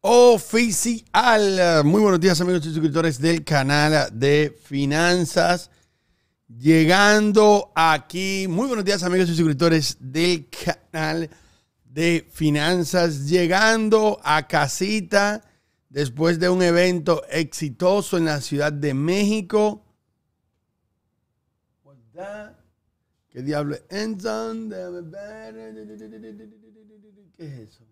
oficial. Muy buenos días amigos y suscriptores del canal de finanzas. Llegando aquí. Muy buenos días amigos y suscriptores del canal de finanzas. Llegando a casita después de un evento exitoso en la Ciudad de México. ¿Qué diablo? es eso?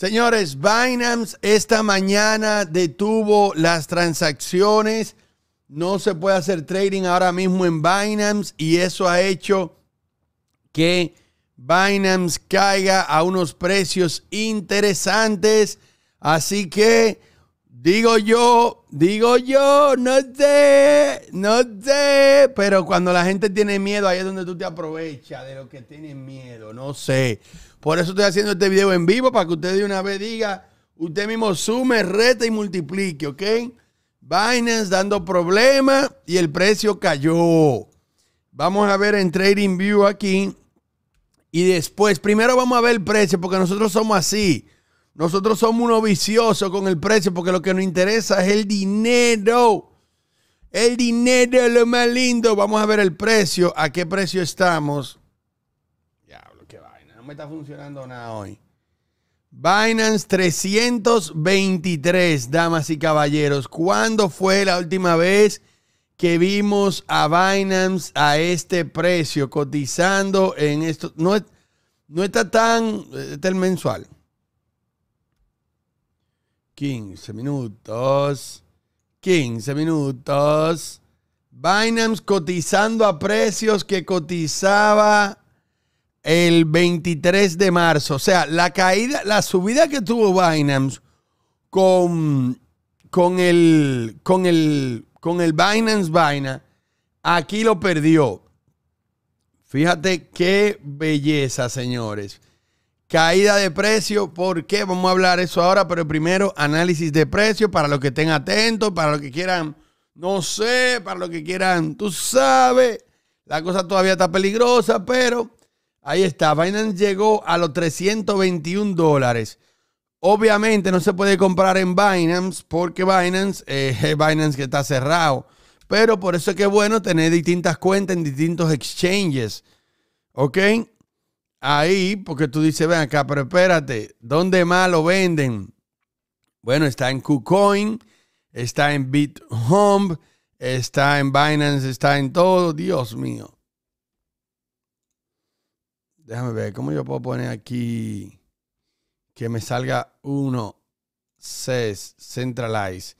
Señores, Binance esta mañana detuvo las transacciones. No se puede hacer trading ahora mismo en Binance y eso ha hecho que Binance caiga a unos precios interesantes. Así que digo yo, digo yo, no sé, no sé, pero cuando la gente tiene miedo, ahí es donde tú te aprovechas de lo que tienen miedo, no sé. Por eso estoy haciendo este video en vivo para que usted de una vez diga, usted mismo sume, reta y multiplique, ¿ok? Binance dando problemas y el precio cayó. Vamos a ver en Trading View aquí. Y después, primero vamos a ver el precio porque nosotros somos así. Nosotros somos unos viciosos con el precio porque lo que nos interesa es el dinero. El dinero es lo más lindo. Vamos a ver el precio, a qué precio estamos está funcionando nada hoy. Binance 323, damas y caballeros. ¿Cuándo fue la última vez que vimos a Binance a este precio cotizando en esto? No, no está tan eh, está el mensual. 15 minutos. 15 minutos. Binance cotizando a precios que cotizaba el 23 de marzo. O sea, la caída, la subida que tuvo Binance con, con el con el con el Binance Binance, aquí lo perdió. Fíjate qué belleza, señores. Caída de precio, ¿por qué? Vamos a hablar eso ahora, pero primero análisis de precio para los que estén atentos, para los que quieran, no sé, para los que quieran, tú sabes, la cosa todavía está peligrosa, pero Ahí está, Binance llegó a los 321 dólares. Obviamente no se puede comprar en Binance porque Binance eh, Binance que está cerrado. Pero por eso es que es bueno tener distintas cuentas en distintos exchanges. ¿Ok? Ahí, porque tú dices, ven acá, pero espérate, ¿dónde más lo venden? Bueno, está en KuCoin, está en BitHome, está en Binance, está en todo. Dios mío. Déjame ver, ¿cómo yo puedo poner aquí que me salga uno 6, Centralize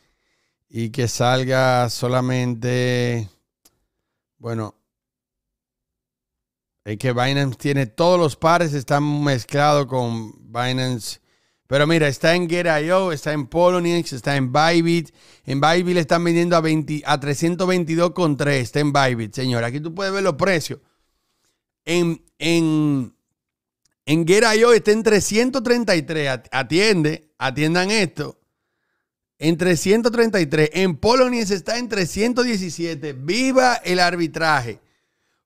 y que salga solamente, bueno, es que Binance tiene todos los pares, están mezclados con Binance. Pero mira, está en Get.io, está en Poloniex, está en Bybit. En Bybit le están vendiendo a, a 322,3. Está en Bybit, señor. Aquí tú puedes ver los precios en, en, Guerra está en 333. Atiende, atiendan esto. En 333. En Polonies está en 317. ¡Viva el arbitraje!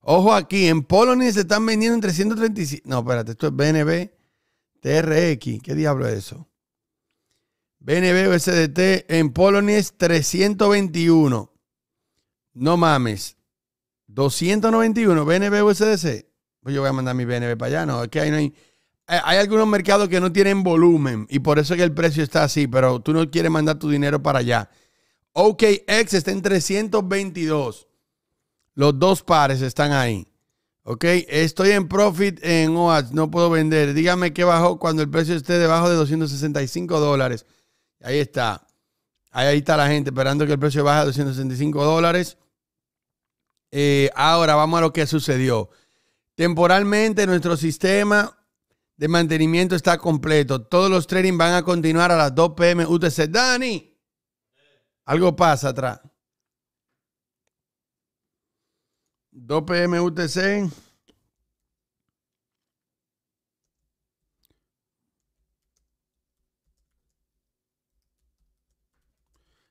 Ojo aquí, en Polonies se están vendiendo en 337. No, espérate, esto es BNB, TRX. ¿Qué diablo es eso? BNB USDT en Polonies 321. No mames. 291 BNB USDC pues yo voy a mandar mi BNB para allá. No, es que ahí no hay. Eh, hay algunos mercados que no tienen volumen y por eso es que el precio está así, pero tú no quieres mandar tu dinero para allá. OKX está en 322. Los dos pares están ahí. Ok, estoy en profit en OAS, no puedo vender. Dígame qué bajó cuando el precio esté debajo de 265 dólares. Ahí está. Ahí está la gente esperando que el precio baje a 265 dólares. Eh, ahora vamos a lo que sucedió. Temporalmente nuestro sistema de mantenimiento está completo. Todos los trading van a continuar a las 2 pm UTC. Dani, algo pasa atrás. 2 pm UTC.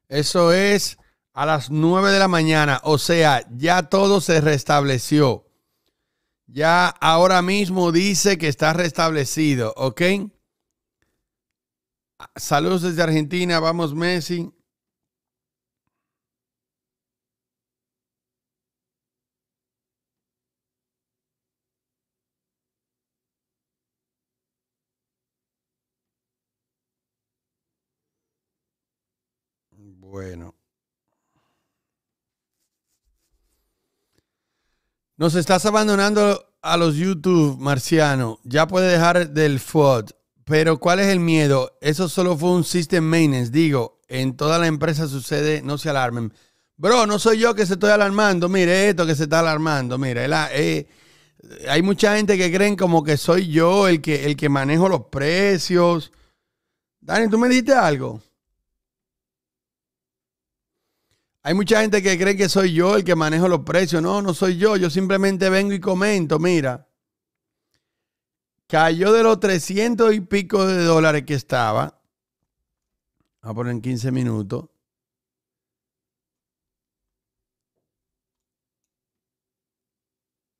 Eso es a las 9 de la mañana. O sea, ya todo se restableció ya ahora mismo dice que está restablecido, ¿ok? Saludos desde Argentina, vamos Messi. Bueno. Nos estás abandonando a los YouTube, Marciano. Ya puede dejar del FOD. Pero ¿cuál es el miedo? Eso solo fue un system maintenance. Digo, en toda la empresa sucede, no se alarmen. Bro, no soy yo que se estoy alarmando. Mire esto que se está alarmando. Mire, hay mucha gente que creen como que soy yo el que, el que manejo los precios. Dani, ¿tú me dijiste algo? Hay mucha gente que cree que soy yo el que manejo los precios. No, no soy yo. Yo simplemente vengo y comento. Mira, cayó de los 300 y pico de dólares que estaba. Vamos a poner en 15 minutos.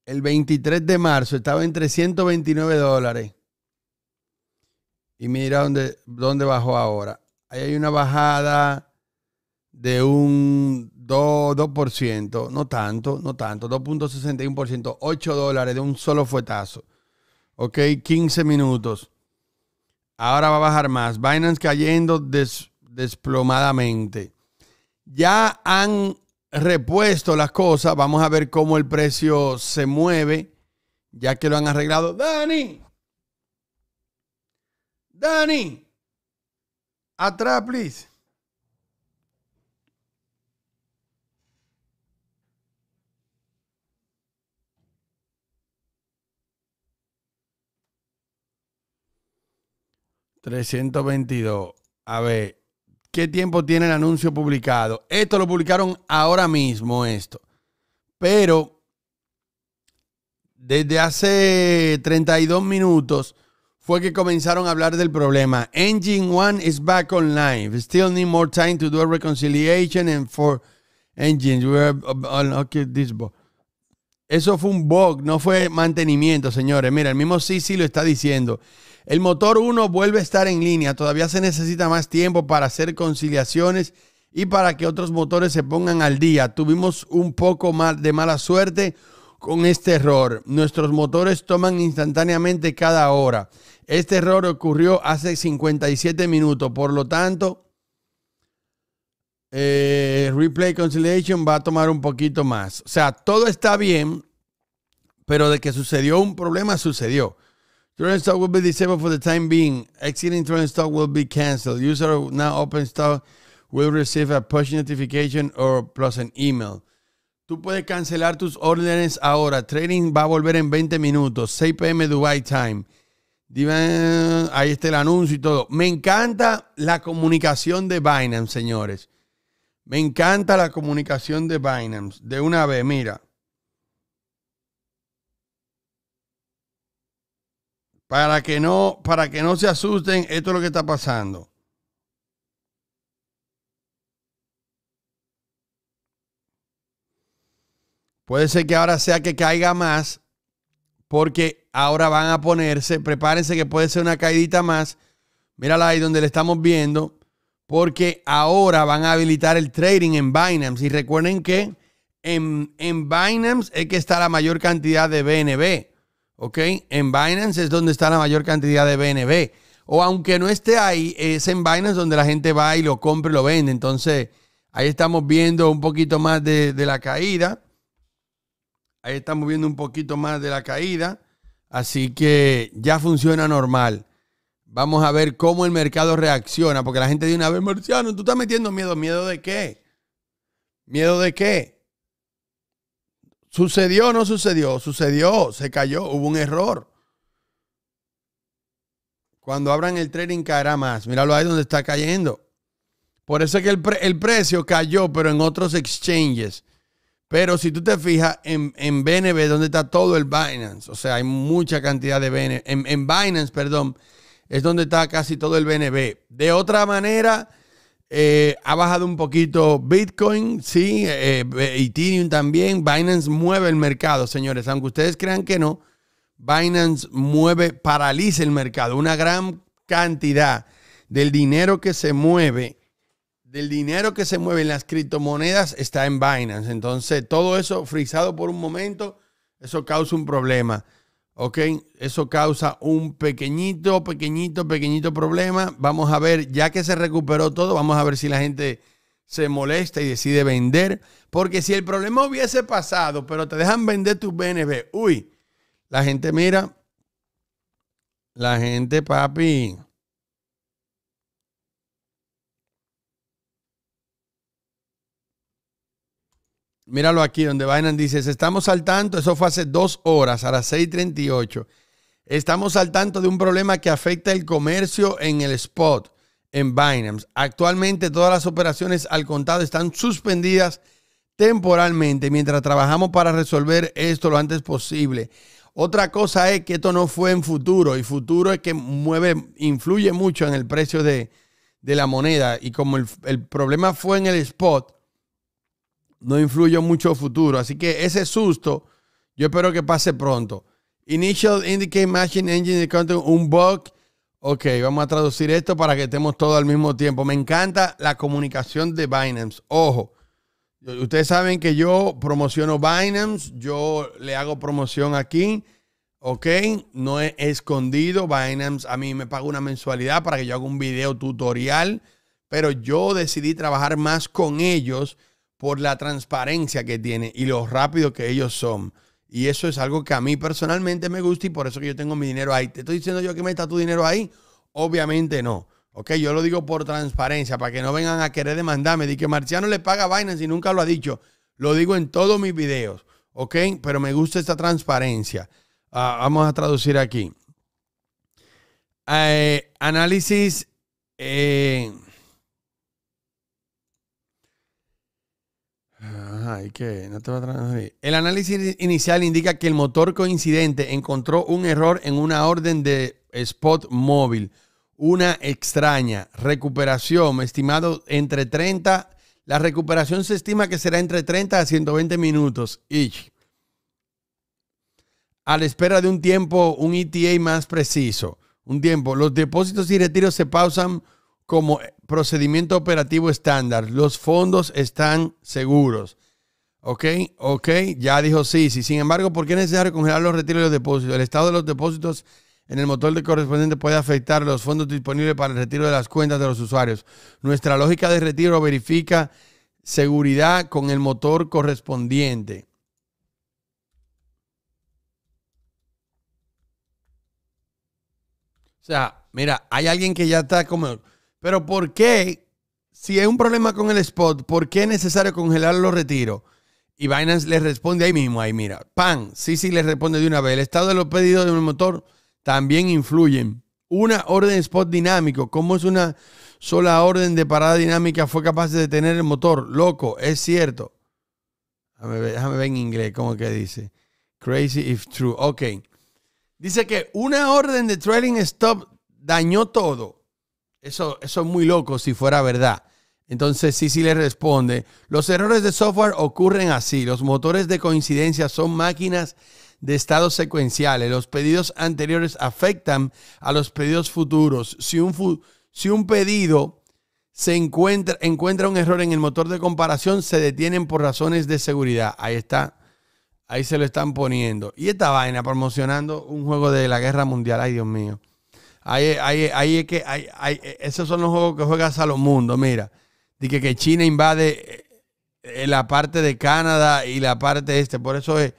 El 23 de marzo estaba en 329 dólares. Y mira dónde, dónde bajó ahora. Ahí hay una bajada de un 2, no tanto, no tanto, 2.61%, 8 dólares de un solo fuetazo. Ok, 15 minutos. Ahora va a bajar más. Binance cayendo desplomadamente. Ya han repuesto las cosas. Vamos a ver cómo el precio se mueve, ya que lo han arreglado. Dani. Dani. Atrás, please. 322. A ver, ¿qué tiempo tiene el anuncio publicado? Esto lo publicaron ahora mismo, esto. Pero desde hace 32 minutos fue que comenzaron a hablar del problema. Engine One is back online. We still need more time to do a reconciliation and for engines. We're uh, uh, uh, okay, this Eso fue un bug, no fue mantenimiento, señores. Mira, el mismo Sisi lo está diciendo. El motor 1 vuelve a estar en línea. Todavía se necesita más tiempo para hacer conciliaciones y para que otros motores se pongan al día. Tuvimos un poco de mala suerte con este error. Nuestros motores toman instantáneamente cada hora. Este error ocurrió hace 57 minutos. Por lo tanto, eh, Replay Conciliation va a tomar un poquito más. O sea, todo está bien, pero de que sucedió un problema, sucedió. Trading stock will be disabled for the time being. Exiting trading stock will be canceled. User of now open stock will receive a push notification or plus an email. Tú puedes cancelar tus órdenes ahora. Trading va a volver en 20 minutos. 6 pm Dubai Time. ahí está el anuncio y todo. Me encanta la comunicación de Binance, señores. Me encanta la comunicación de Binance. De una vez, mira. Para que no, para que no se asusten, esto es lo que está pasando. Puede ser que ahora sea que caiga más, porque ahora van a ponerse, prepárense que puede ser una caidita más. Mírala ahí donde le estamos viendo, porque ahora van a habilitar el trading en Binance. Y recuerden que en, en Binance es que está la mayor cantidad de BNB. ¿ok? En Binance es donde está la mayor cantidad de BNB. O aunque no esté ahí, es en Binance donde la gente va y lo compra y lo vende. Entonces, ahí estamos viendo un poquito más de, la caída. Ahí estamos viendo un poquito más de la caída. Así que ya funciona normal. Vamos a ver cómo el mercado reacciona. Porque la gente de una vez, Marciano, tú estás metiendo miedo. ¿Miedo de qué? ¿Miedo de qué? ¿Sucedió o no sucedió? Sucedió, se cayó, hubo un error. Cuando abran el trading caerá más. Míralo ahí donde está cayendo. Por eso es que el, precio cayó, pero en otros exchanges. Pero si tú te fijas en, en BNB, donde está todo el Binance, o sea, hay mucha cantidad de BNB. En, en Binance, perdón, es donde está casi todo el BNB. De otra manera, eh, ha bajado un poquito Bitcoin, sí, eh, eh, Ethereum también. Binance mueve el mercado, señores. Aunque ustedes crean que no, Binance mueve, paraliza el mercado. Una gran cantidad del dinero que se mueve, del dinero que se mueve en las criptomonedas está en Binance. Entonces, todo eso frisado por un momento, eso causa un problema. ¿ok? Eso causa un pequeñito, pequeñito, pequeñito problema. Vamos a ver, ya que se recuperó todo, vamos a ver si la gente se molesta y decide vender. Porque si el problema hubiese pasado, pero te dejan vender tus BNB, uy, la gente mira, la gente, papi, Míralo aquí donde Binance dice, estamos al tanto, eso fue hace dos horas, a las 6.38. Estamos al tanto de un problema que afecta el comercio en el spot en Binance. Actualmente todas las operaciones al contado están suspendidas temporalmente mientras trabajamos para resolver esto lo antes posible. Otra cosa es que esto no fue en futuro y futuro es que mueve, influye mucho en el precio de, la moneda y como el, el, problema fue en el spot, no influyó mucho futuro. Así que ese susto, yo espero que pase pronto. Initial Indicate Machine Engine Content, un bug. Ok, vamos a traducir esto para que estemos todos al mismo tiempo. Me encanta la comunicación de Binance. Ojo, ustedes saben que yo promociono Binance, yo le hago promoción aquí. Ok, no he escondido. Binance a mí me paga una mensualidad para que yo haga un video tutorial, pero yo decidí trabajar más con ellos por la transparencia que tiene y lo rápido que ellos son. Y eso es algo que a mí personalmente me gusta y por eso que yo tengo mi dinero ahí. ¿Te estoy diciendo yo que está tu dinero ahí? Obviamente no. Ok, yo lo digo por transparencia, para que no vengan a querer demandarme. Dice que Marciano le paga Binance y nunca lo ha dicho. Lo digo en todos mis videos. Ok, pero me gusta esta transparencia. Ah, vamos a traducir aquí. Eh, análisis. Eh, El análisis inicial indica que el motor coincidente encontró un error en una orden de spot móvil. Una extraña recuperación, estimado entre 30. La recuperación se estima que será entre 30 a 120 minutos A la espera de un tiempo, un ETA más preciso. Un tiempo. Los depósitos y retiros se pausan como procedimiento operativo estándar. Los fondos están seguros. Ok, ok, ya dijo sí, sí. Sin embargo, ¿por qué es necesario congelar los retiros y los depósitos? El estado de los depósitos en el motor de correspondiente puede afectar los fondos disponibles para el retiro de las cuentas de los usuarios. Nuestra lógica de retiro verifica seguridad con el motor correspondiente. O sea, mira, hay alguien que ya está como pero ¿por qué? Si hay un problema con el spot, ¿por qué es necesario congelar los retiros? Y Binance le responde ahí mismo, ahí mira, pan, sí, sí, le responde de una vez. El estado de los pedidos de un motor también influyen. Una orden spot dinámico, ¿cómo es una sola orden de parada dinámica fue capaz de detener el motor? Loco, es cierto. Déjame ver, en inglés cómo que dice. Crazy if true. Ok. Dice que una orden de trailing stop dañó todo. Eso, es muy loco si fuera verdad. Entonces sí, sí le responde, los errores de software ocurren así, los motores de coincidencia son máquinas de estado secuenciales, los pedidos anteriores afectan a los pedidos futuros. Si un, si un pedido se encuentra, encuentra un error en el motor de comparación, se detienen por razones de seguridad. Ahí está, ahí se lo están poniendo. Y esta vaina promocionando un juego de la guerra mundial, ay Dios mío. Ahí, ahí, es que, eh, esos son los juegos que juega Salomundo, mira. Dice que, China invade eh, eh, la parte de Canadá y la parte este. Por eso es,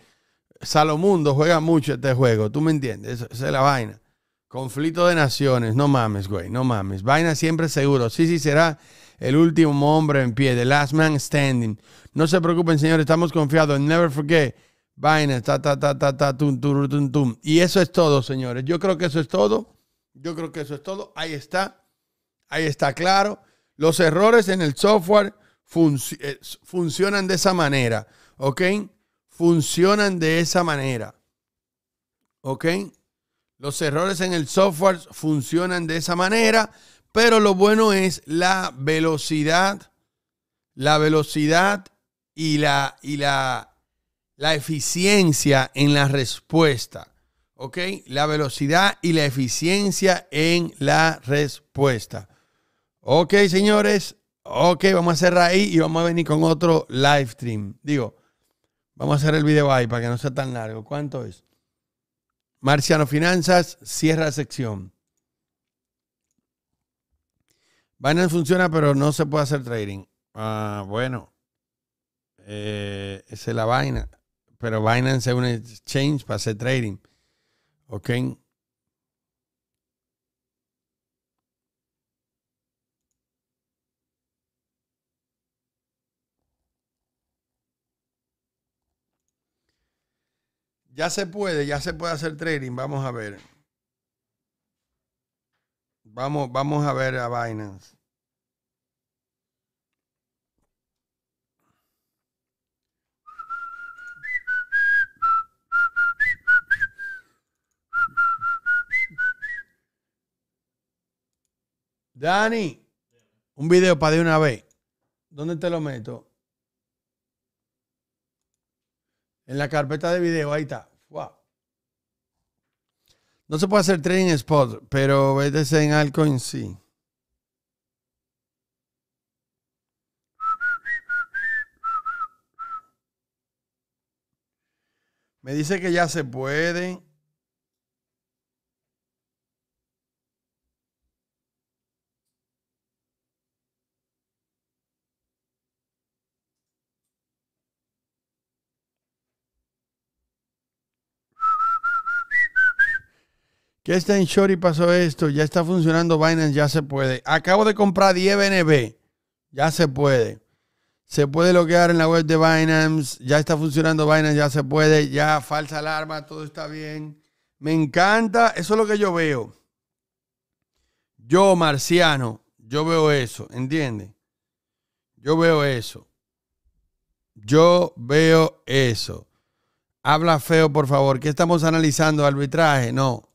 Salomundo juega mucho este juego, ¿tú me entiendes? Esa, es la vaina. Conflicto de naciones, no mames, güey, no mames. Vaina siempre seguro. Sí, sí, será el último hombre en pie, The Last Man Standing. No se preocupen, señores, estamos confiados. Never forget. Vaina, ta, ta, ta, ta, ta, tum, tum, tum. Y eso es todo, señores. Yo creo que eso es todo. Yo creo que eso es todo. Ahí está. Ahí está claro. Los errores en el software eh, funcionan de esa manera. ¿Ok? Funcionan de esa manera. ¿Ok? Los errores en el software funcionan de esa manera, pero lo bueno es la velocidad, la velocidad y la, y la eficiencia en la respuesta. ¿ok? La velocidad y la eficiencia en la respuesta. Ok, señores. Ok, vamos a cerrar ahí y vamos a venir con otro live stream. Digo, vamos a hacer el video ahí para que no sea tan largo. ¿Cuánto es? Marciano Finanzas, cierra sección. Binance funciona, pero no se puede hacer trading. Ah, bueno. Eh, esa es la vaina. Pero Binance es un exchange para hacer trading. ¿Ok? Ya se puede, ya se puede hacer trading. Vamos a ver. Vamos, vamos a ver a Binance. Dani, un video para de una vez. ¿Dónde te lo meto? En la carpeta de video, ahí está. No se puede hacer trading spot, pero algo en sí. Me dice que ya se puede. ¿Qué está en short y pasó esto, ya está funcionando Binance, ya se puede. Acabo de comprar 10 BNB, ya se puede. Se puede bloquear en la web de Binance, ya está funcionando Binance, ya se puede, ya falsa alarma, todo está bien. Me encanta, eso es lo que yo veo. Yo, marciano, yo veo eso, ¿entiendes? Yo veo eso. Yo veo eso. Habla feo, por favor. ¿Qué estamos analizando? ¿Arbitraje? No.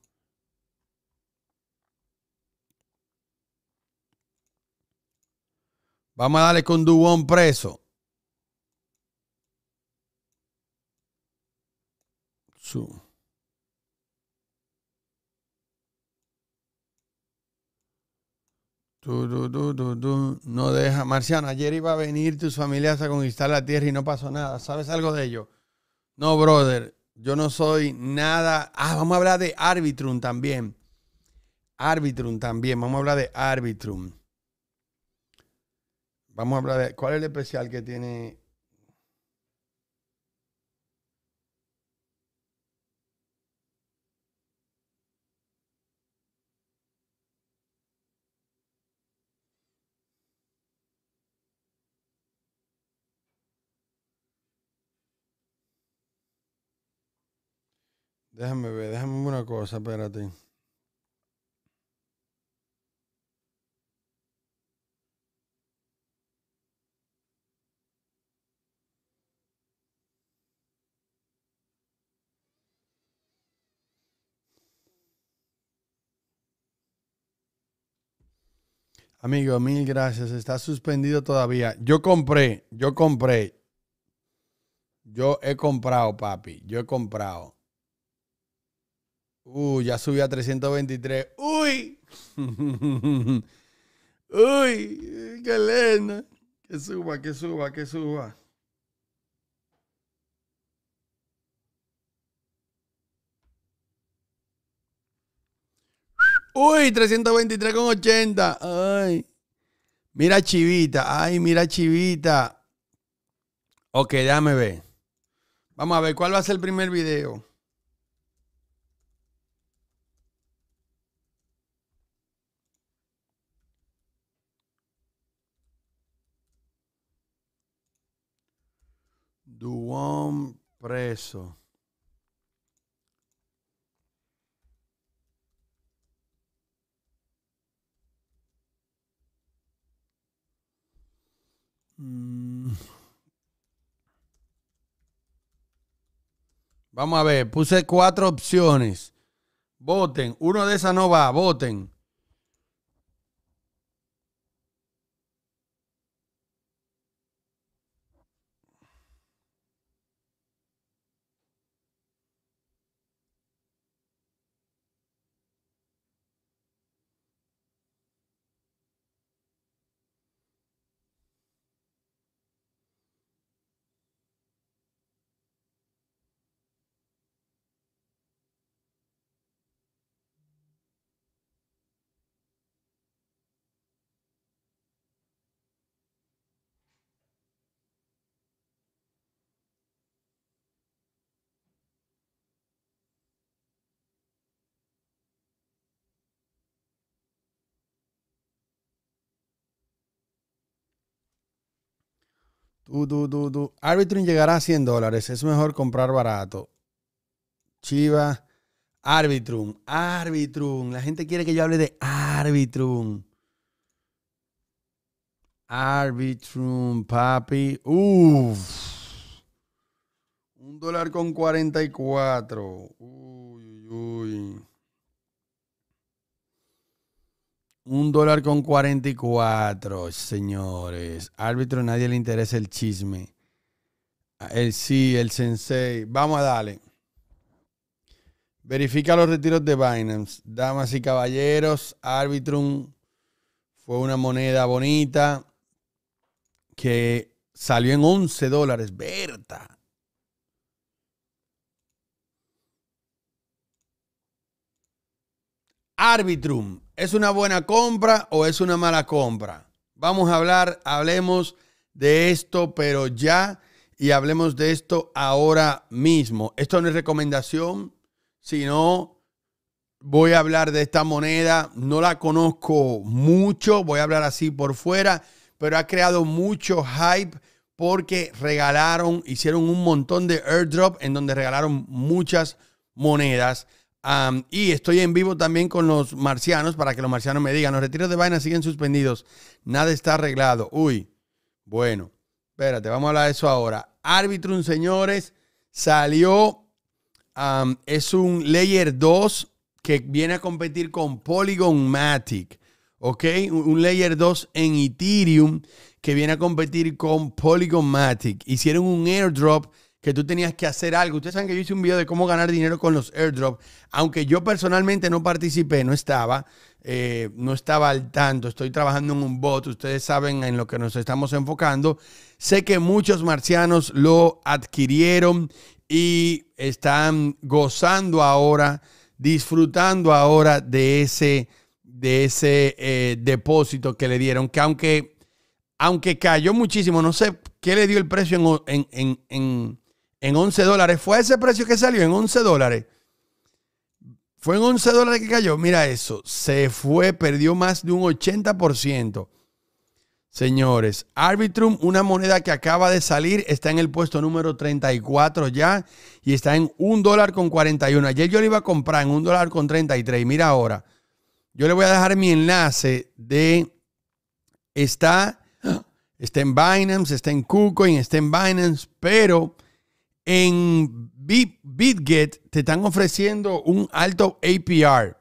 Vamos a darle con Dubón preso. Su. Du, no deja. Marciano, ayer iba a venir tus familias a conquistar la tierra y no pasó nada. ¿Sabes algo de ello? No, brother. Yo no soy nada. Ah, vamos a hablar de Arbitrum también. Arbitrum también. Vamos a hablar de Arbitrum. Vamos a hablar de cuál es el especial que tiene. Déjame ver, déjame una cosa, espérate. Amigo, mil gracias. Está suspendido todavía. Yo compré, yo compré. Yo he comprado, papi. Yo he comprado. Uh, Uy, ya subí a 323. Uy. Uy, qué lindo. Que suba, que suba, que suba. Uy, 323,80. Ay. Mira Chivita. Ay, mira Chivita. Ok, déjame ver. Vamos a ver, ¿cuál va a ser el primer video? Duón preso. Vamos a ver, puse cuatro opciones. Voten. Uno de esas no va, voten. Arbitrum llegará a 100 dólares. Es mejor comprar barato. Chiva. Arbitrum. Arbitrum. La gente quiere que yo hable de Arbitrum. Arbitrum, papi. Uff. Un dólar con 44. Uy, uy, uy. Un dólar con 44, señores. Árbitro, nadie le interesa el chisme. Ah, el sí, el sensei. Vamos a darle. Verifica los retiros de Binance. Damas y caballeros, Arbitrum fue una moneda bonita que salió en 11 dólares. Berta. Arbitrum, ¿Es una buena compra o es una mala compra? Vamos a hablar, hablemos de esto, pero ya y hablemos de esto ahora mismo. Esto no es recomendación, sino voy a hablar de esta moneda. No la conozco mucho, voy a hablar así por fuera, pero ha creado mucho hype porque regalaron, hicieron un montón de airdrop en donde regalaron muchas monedas y estoy en vivo también con los marcianos para que los marcianos me digan, los retiros de vaina siguen suspendidos, nada está arreglado. Uy, bueno, espérate, vamos a hablar de eso ahora. Arbitrum, señores, salió, es un Layer 2 que viene a competir con Polygon Matic, ¿ok? Un, Layer 2 en Ethereum que viene a competir con Polygon Hicieron un airdrop que tú tenías que hacer algo. Ustedes saben que yo hice un video de cómo ganar dinero con los airdrops. Aunque yo personalmente no participé, no estaba, eh, no estaba al tanto. Estoy trabajando en un bot. Ustedes saben en lo que nos estamos enfocando. Sé que muchos marcianos lo adquirieron y están gozando ahora, disfrutando ahora de ese, de ese eh, depósito que le dieron. Que aunque, aunque cayó muchísimo, no sé qué le dio el precio en, en, en en 11 dólares. Fue ese precio que salió, en 11 dólares. Fue en 11 dólares que cayó. Mira eso. Se fue, perdió más de un 80%. Señores, Arbitrum, una moneda que acaba de salir, está en el puesto número 34 ya y está en 1 dólar con 41. Ayer yo le iba a comprar en 1 dólar con 33. Mira ahora. Yo le voy a dejar mi enlace de... Está, está en Binance, está en KuCoin, está en Binance, pero en BitGet te están ofreciendo un alto APR.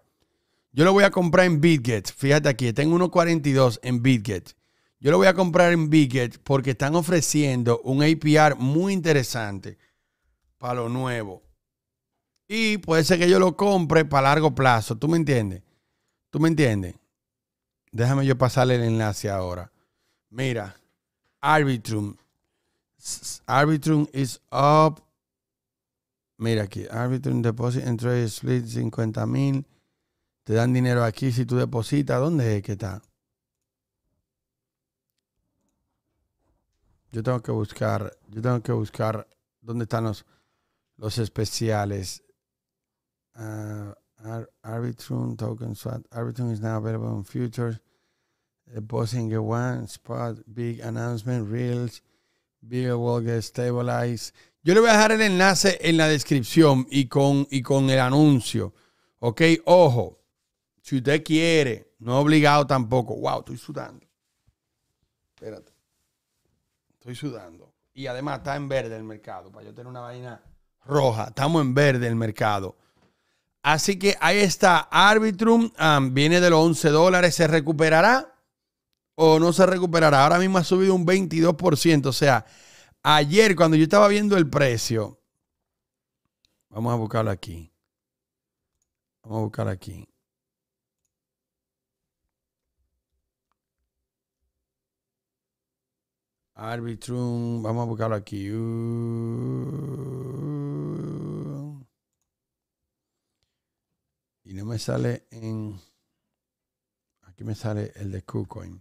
Yo lo voy a comprar en BitGet. Fíjate aquí, tengo 1.42 en BitGet. Yo lo voy a comprar en BitGet porque están ofreciendo un APR muy interesante para lo nuevo. Y puede ser que yo lo compre para largo plazo. ¿Tú me entiendes? ¿Tú me entiendes? Déjame yo pasarle el enlace ahora. Mira, Arbitrum. Arbitrum is up. Mira aquí, Arbitrum Deposit entre Split 50 mil. Te dan dinero aquí si tú depositas. ¿Dónde es que está? Yo tengo que buscar, yo tengo que buscar dónde están los, los especiales. Ah, Arbitrum token swap. Arbitrum is now available on futures. Depositing one spot, big announcement, reels. Stabilize. Yo le voy a dejar el enlace en la descripción y con, y con el anuncio. Ok, ojo, si usted quiere, no obligado tampoco. Wow, estoy sudando. Espérate. Estoy sudando. Y además está en verde el mercado. Para yo tener una vaina roja. Estamos en verde el mercado. Así que ahí está. Arbitrum um, viene de los 11 dólares. Se recuperará o no se recuperará. Ahora mismo ha subido un 22%. O sea, ayer cuando yo estaba viendo el precio, vamos a buscarlo aquí. Vamos a buscar aquí. Arbitrum, vamos a buscarlo aquí. Uh. y no me sale en... Aquí me sale el de KuCoin.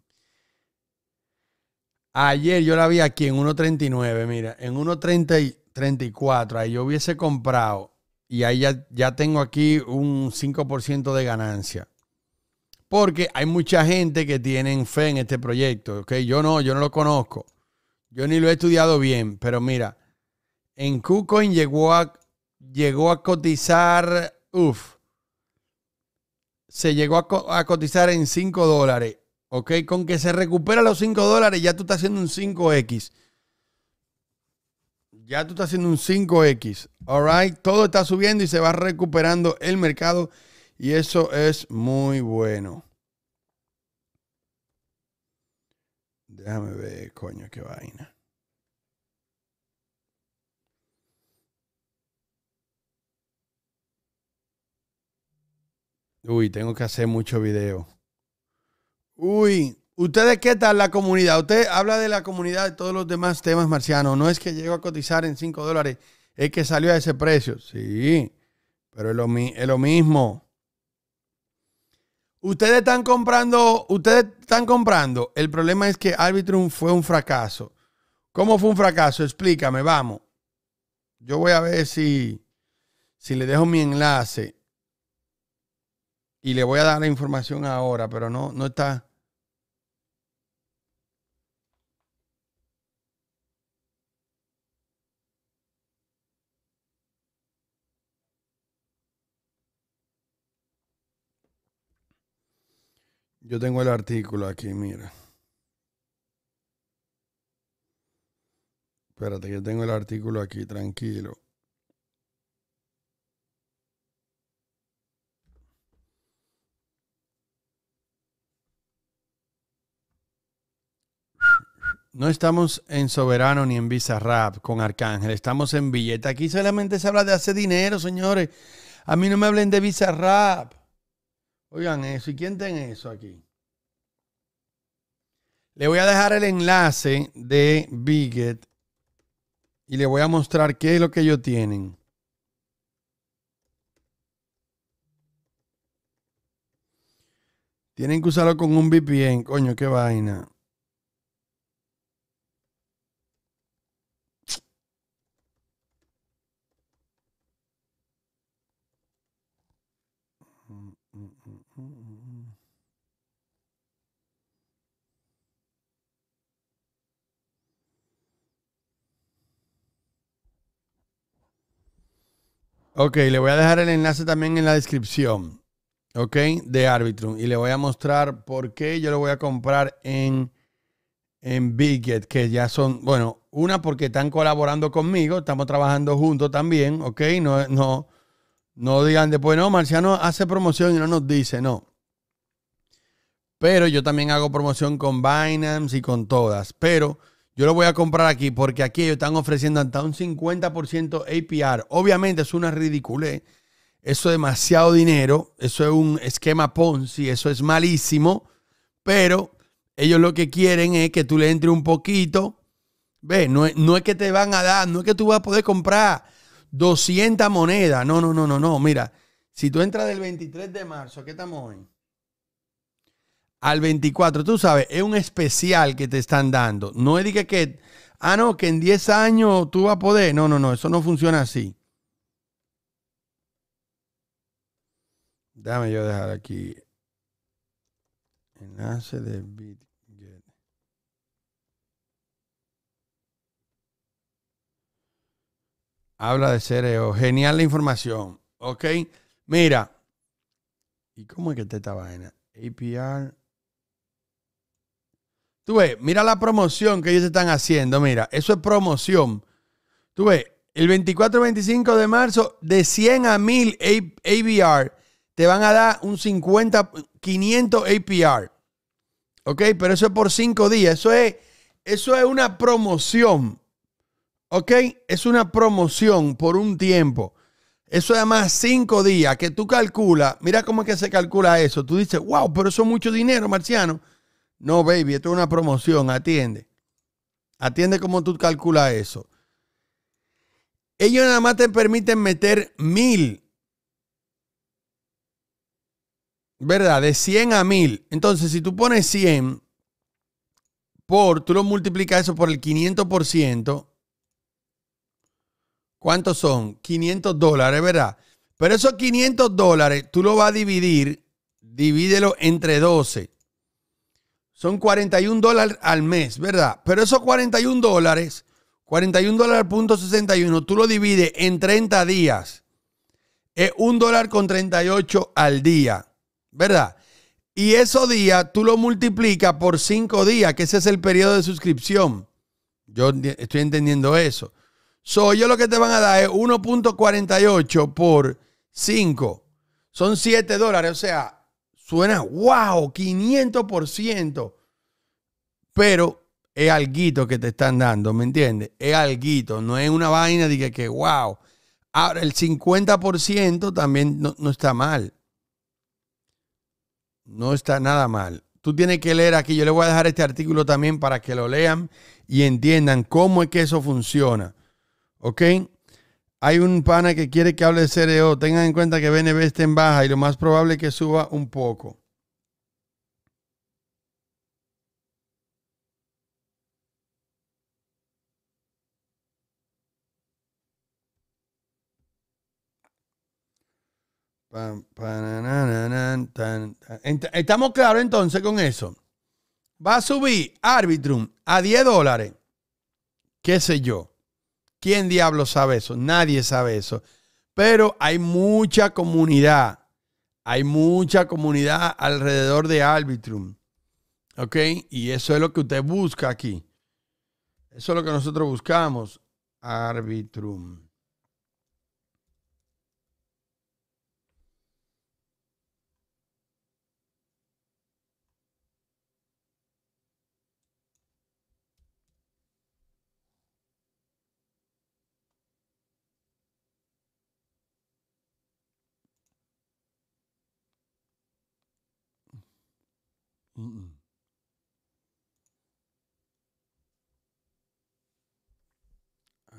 Ayer yo la vi aquí en 1.39, mira, en 1.34, ahí yo hubiese comprado y ahí ya, tengo aquí un 5% de ganancia. Porque hay mucha gente que tiene fe en este proyecto, ¿ok? Yo no, yo no lo conozco. Yo ni lo he estudiado bien, pero mira, en KuCoin llegó a, llegó a cotizar, uff, se llegó a, a cotizar en 5 dólares ¿ok? Con que se recupera los 5 dólares, ya tú estás haciendo un 5X. Ya tú estás haciendo un 5X. All Todo está subiendo y se va recuperando el mercado. Y eso es muy bueno. Déjame ver, coño, qué vaina. Uy, tengo que hacer mucho video. Uy, ¿ustedes qué tal la comunidad? Usted habla de la comunidad de todos los demás temas Marciano. No es que llegó a cotizar en 5 dólares, es que salió a ese precio. Sí, pero es lo, mismo. Ustedes están comprando, ustedes están comprando. El problema es que Arbitrum fue un fracaso. ¿Cómo fue un fracaso? Explícame, vamos. Yo voy a ver si, si le dejo mi enlace y le voy a dar la información ahora, pero no, no está. Yo tengo el artículo aquí, mira. Espérate, yo tengo el artículo aquí, tranquilo. No estamos en Soberano ni en visa rap con Arcángel, estamos en Billete. Aquí solamente se habla de hacer dinero, señores. A mí no me hablen de visa rap. Oigan eso, eh, ¿y quién tiene eso aquí? Le voy a dejar el enlace de Biget y le voy a mostrar qué es lo que ellos tienen. Tienen que usarlo con un VPN, coño, qué vaina. Ok, le voy a dejar el enlace también en la descripción, ok, de Arbitrum. Y le voy a mostrar por qué yo lo voy a comprar en, en bigget que ya son, bueno, una porque están colaborando conmigo, estamos trabajando juntos también, ok. No, no, no digan después, no, Marciano hace promoción y no nos dice, no. Pero yo también hago promoción con Binance y con todas. Pero yo lo voy a comprar aquí porque aquí ellos están ofreciendo hasta un 50% APR. Obviamente es una ridiculez. Eso es demasiado dinero. Eso es un esquema Ponzi. Eso es malísimo. Pero ellos lo que quieren es que tú le entre un poquito. Ve, no, es que te van a dar, no es que tú vas a poder comprar 200 monedas. No, no, no, no, no. Mira, si tú entras del 23 de marzo, ¿qué estamos hoy? al 24, tú sabes, es un especial que te están dando. No es que, que, ah, no, que en 10 años tú vas a poder. No, no, no, eso no funciona así. Dame yo dejar aquí. Enlace de BitGet. Habla de Cereo. Genial la información. Ok. Mira. ¿Y cómo es que está esta vaina? APR. Tú ves, mira la promoción que ellos están haciendo. Mira, eso es promoción. Tú ves, el 24 25 de marzo, de 100 a 1000 ABR, te van a dar un 50, 500 APR. ¿Ok? Pero eso es por 5 días. Eso es, eso es una promoción. ¿Ok? Es una promoción por un tiempo. Eso es más cinco días que tú calculas. Mira cómo es que se calcula eso. Tú dices, wow, pero eso es mucho dinero, Marciano. No, baby, esto es una promoción, atiende. Atiende como tú calculas eso. Ellos nada más te permiten meter mil. ¿Verdad? De 100 a mil. Entonces, si tú pones 100 por, tú lo multiplicas eso por el 500%. ¿Cuántos son? 500 dólares, ¿verdad? Pero esos 500 dólares tú lo vas a dividir, divídelo entre 12 son 41 dólares al mes, ¿verdad? Pero esos 41 dólares, 41 dólares 61, tú lo divides en 30 días. Es un dólar con 38 al día, ¿verdad? Y esos días tú lo multiplicas por 5 días, que ese es el periodo de suscripción. Yo estoy entendiendo eso. soy yo lo que te van a dar es 1.48 por 5. Son 7 dólares. O sea, Suena, wow, 500%. Pero es algo que te están dando, ¿me entiendes? Es algo, no es una vaina de que, wow. Ahora, el 50% también no, no está mal. No está nada mal. Tú tienes que leer aquí, yo le voy a dejar este artículo también para que lo lean y entiendan cómo es que eso funciona. ¿Ok? Hay un pana que quiere que hable de CRO. Tengan en cuenta que BNB está en baja y lo más probable es que suba un poco. Estamos claros entonces con eso. Va a subir Arbitrum a 10 dólares. ¿Qué sé yo? ¿Quién diablo sabe eso? Nadie sabe eso. Pero hay mucha comunidad. Hay mucha comunidad alrededor de Arbitrum. ¿Ok? Y eso es lo que usted busca aquí. Eso es lo que nosotros buscamos. Arbitrum.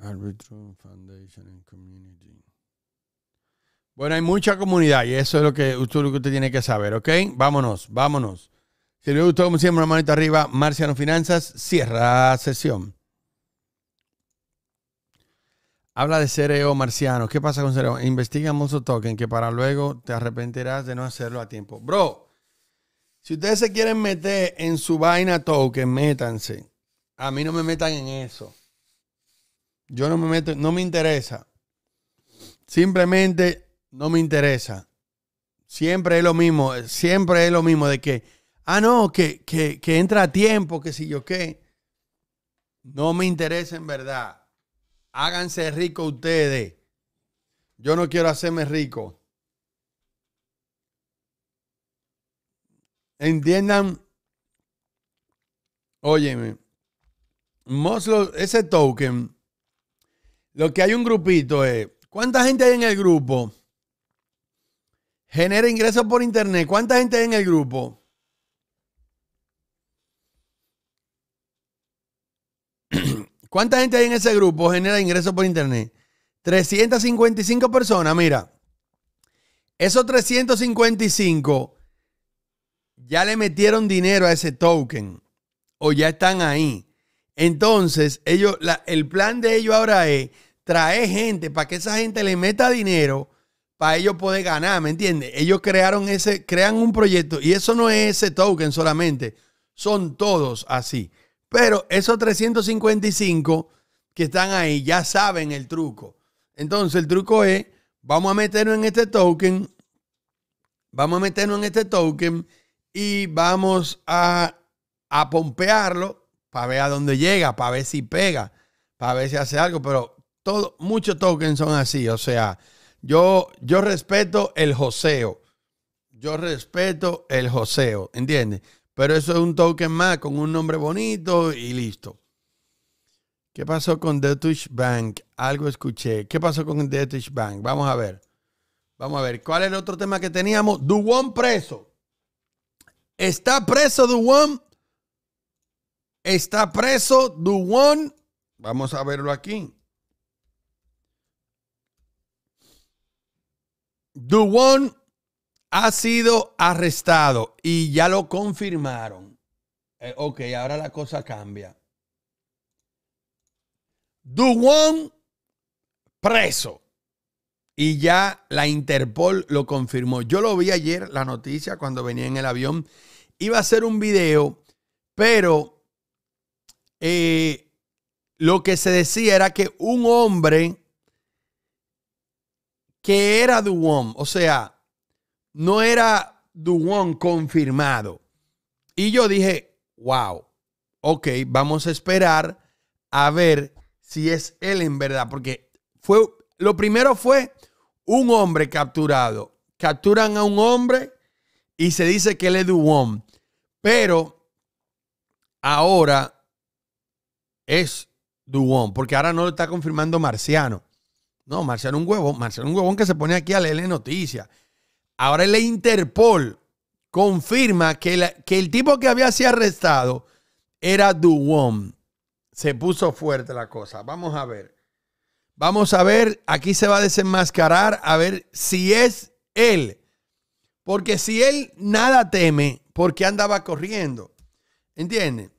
Arbitro Foundation and Community. Bueno, hay mucha comunidad y eso es lo que, usted, lo que tiene que saber, ¿ok? Vámonos, vámonos. Si le gustó, como siempre, una manita arriba. Marciano Finanzas cierra sesión. Habla de cereo, marciano. ¿Qué pasa con cereo? Investiga su Token, que para luego te arrepentirás de no hacerlo a tiempo. Bro, si ustedes se quieren meter en su vaina token, métanse. A mí no me metan en eso. Yo no me meto, no me interesa. Simplemente no me interesa. Siempre es lo mismo, siempre es lo mismo de que, ah, no, que, que, que entra a tiempo, que si yo qué. No me interesa en verdad. Háganse rico ustedes. Yo no quiero hacerme rico. Entiendan. Óyeme. Moslo, ese token lo que hay un grupito es, ¿cuánta gente hay en el grupo? Genera ingresos por internet. ¿Cuánta gente hay en el grupo? ¿Cuánta gente hay en ese grupo? Genera ingresos por internet. 355 personas, mira. Esos 355 ya le metieron dinero a ese token o ya están ahí. Entonces, ellos, el plan de ellos ahora es trae gente para que esa gente le meta dinero para ellos poder ganar, ¿me entiendes? Ellos crearon ese, crean un proyecto y eso no es ese token solamente, son todos así. Pero esos 355 que están ahí ya saben el truco. Entonces el truco es, vamos a meternos en este token, vamos a meternos en este token y vamos a, a pompearlo para ver a dónde llega, para ver si pega, para ver si hace algo, pero muchos tokens son así. O sea, yo, yo respeto el joseo. Yo respeto el joseo, ¿entiendes? Pero eso es un token más con un nombre bonito y listo. ¿Qué pasó con Deutsche Bank? Algo escuché. ¿Qué pasó con Deutsche Bank? Vamos a ver. Vamos a ver. ¿Cuál es el otro tema que teníamos? Duwon preso. ¿Está preso Duwon? ¿Está preso Duwon? Vamos a verlo aquí. Won ha sido arrestado y ya lo confirmaron. Eh, ok, ahora la cosa cambia. Won, preso. Y ya la Interpol lo confirmó. Yo lo vi ayer, la noticia, cuando venía en el avión. Iba a hacer un video, pero eh, lo que se decía era que un hombre que era Duwon. O sea, no era Duwon confirmado. Y yo dije, wow, ok, vamos a esperar a ver si es él en verdad. Porque fue, lo primero fue un hombre capturado. Capturan a un hombre y se dice que él es Duwon. Pero ahora es Duwon, porque ahora no lo está confirmando Marciano. No, Marcial un huevón. Marcial un huevón que se pone aquí a leerle noticias. Ahora el Interpol confirma que, que el tipo que había sido arrestado era Duwom. Se puso fuerte la cosa. Vamos a ver. Vamos a ver. Aquí se va a desenmascarar a ver si es él. Porque si él nada teme, ¿por qué andaba corriendo? ¿Entiendes?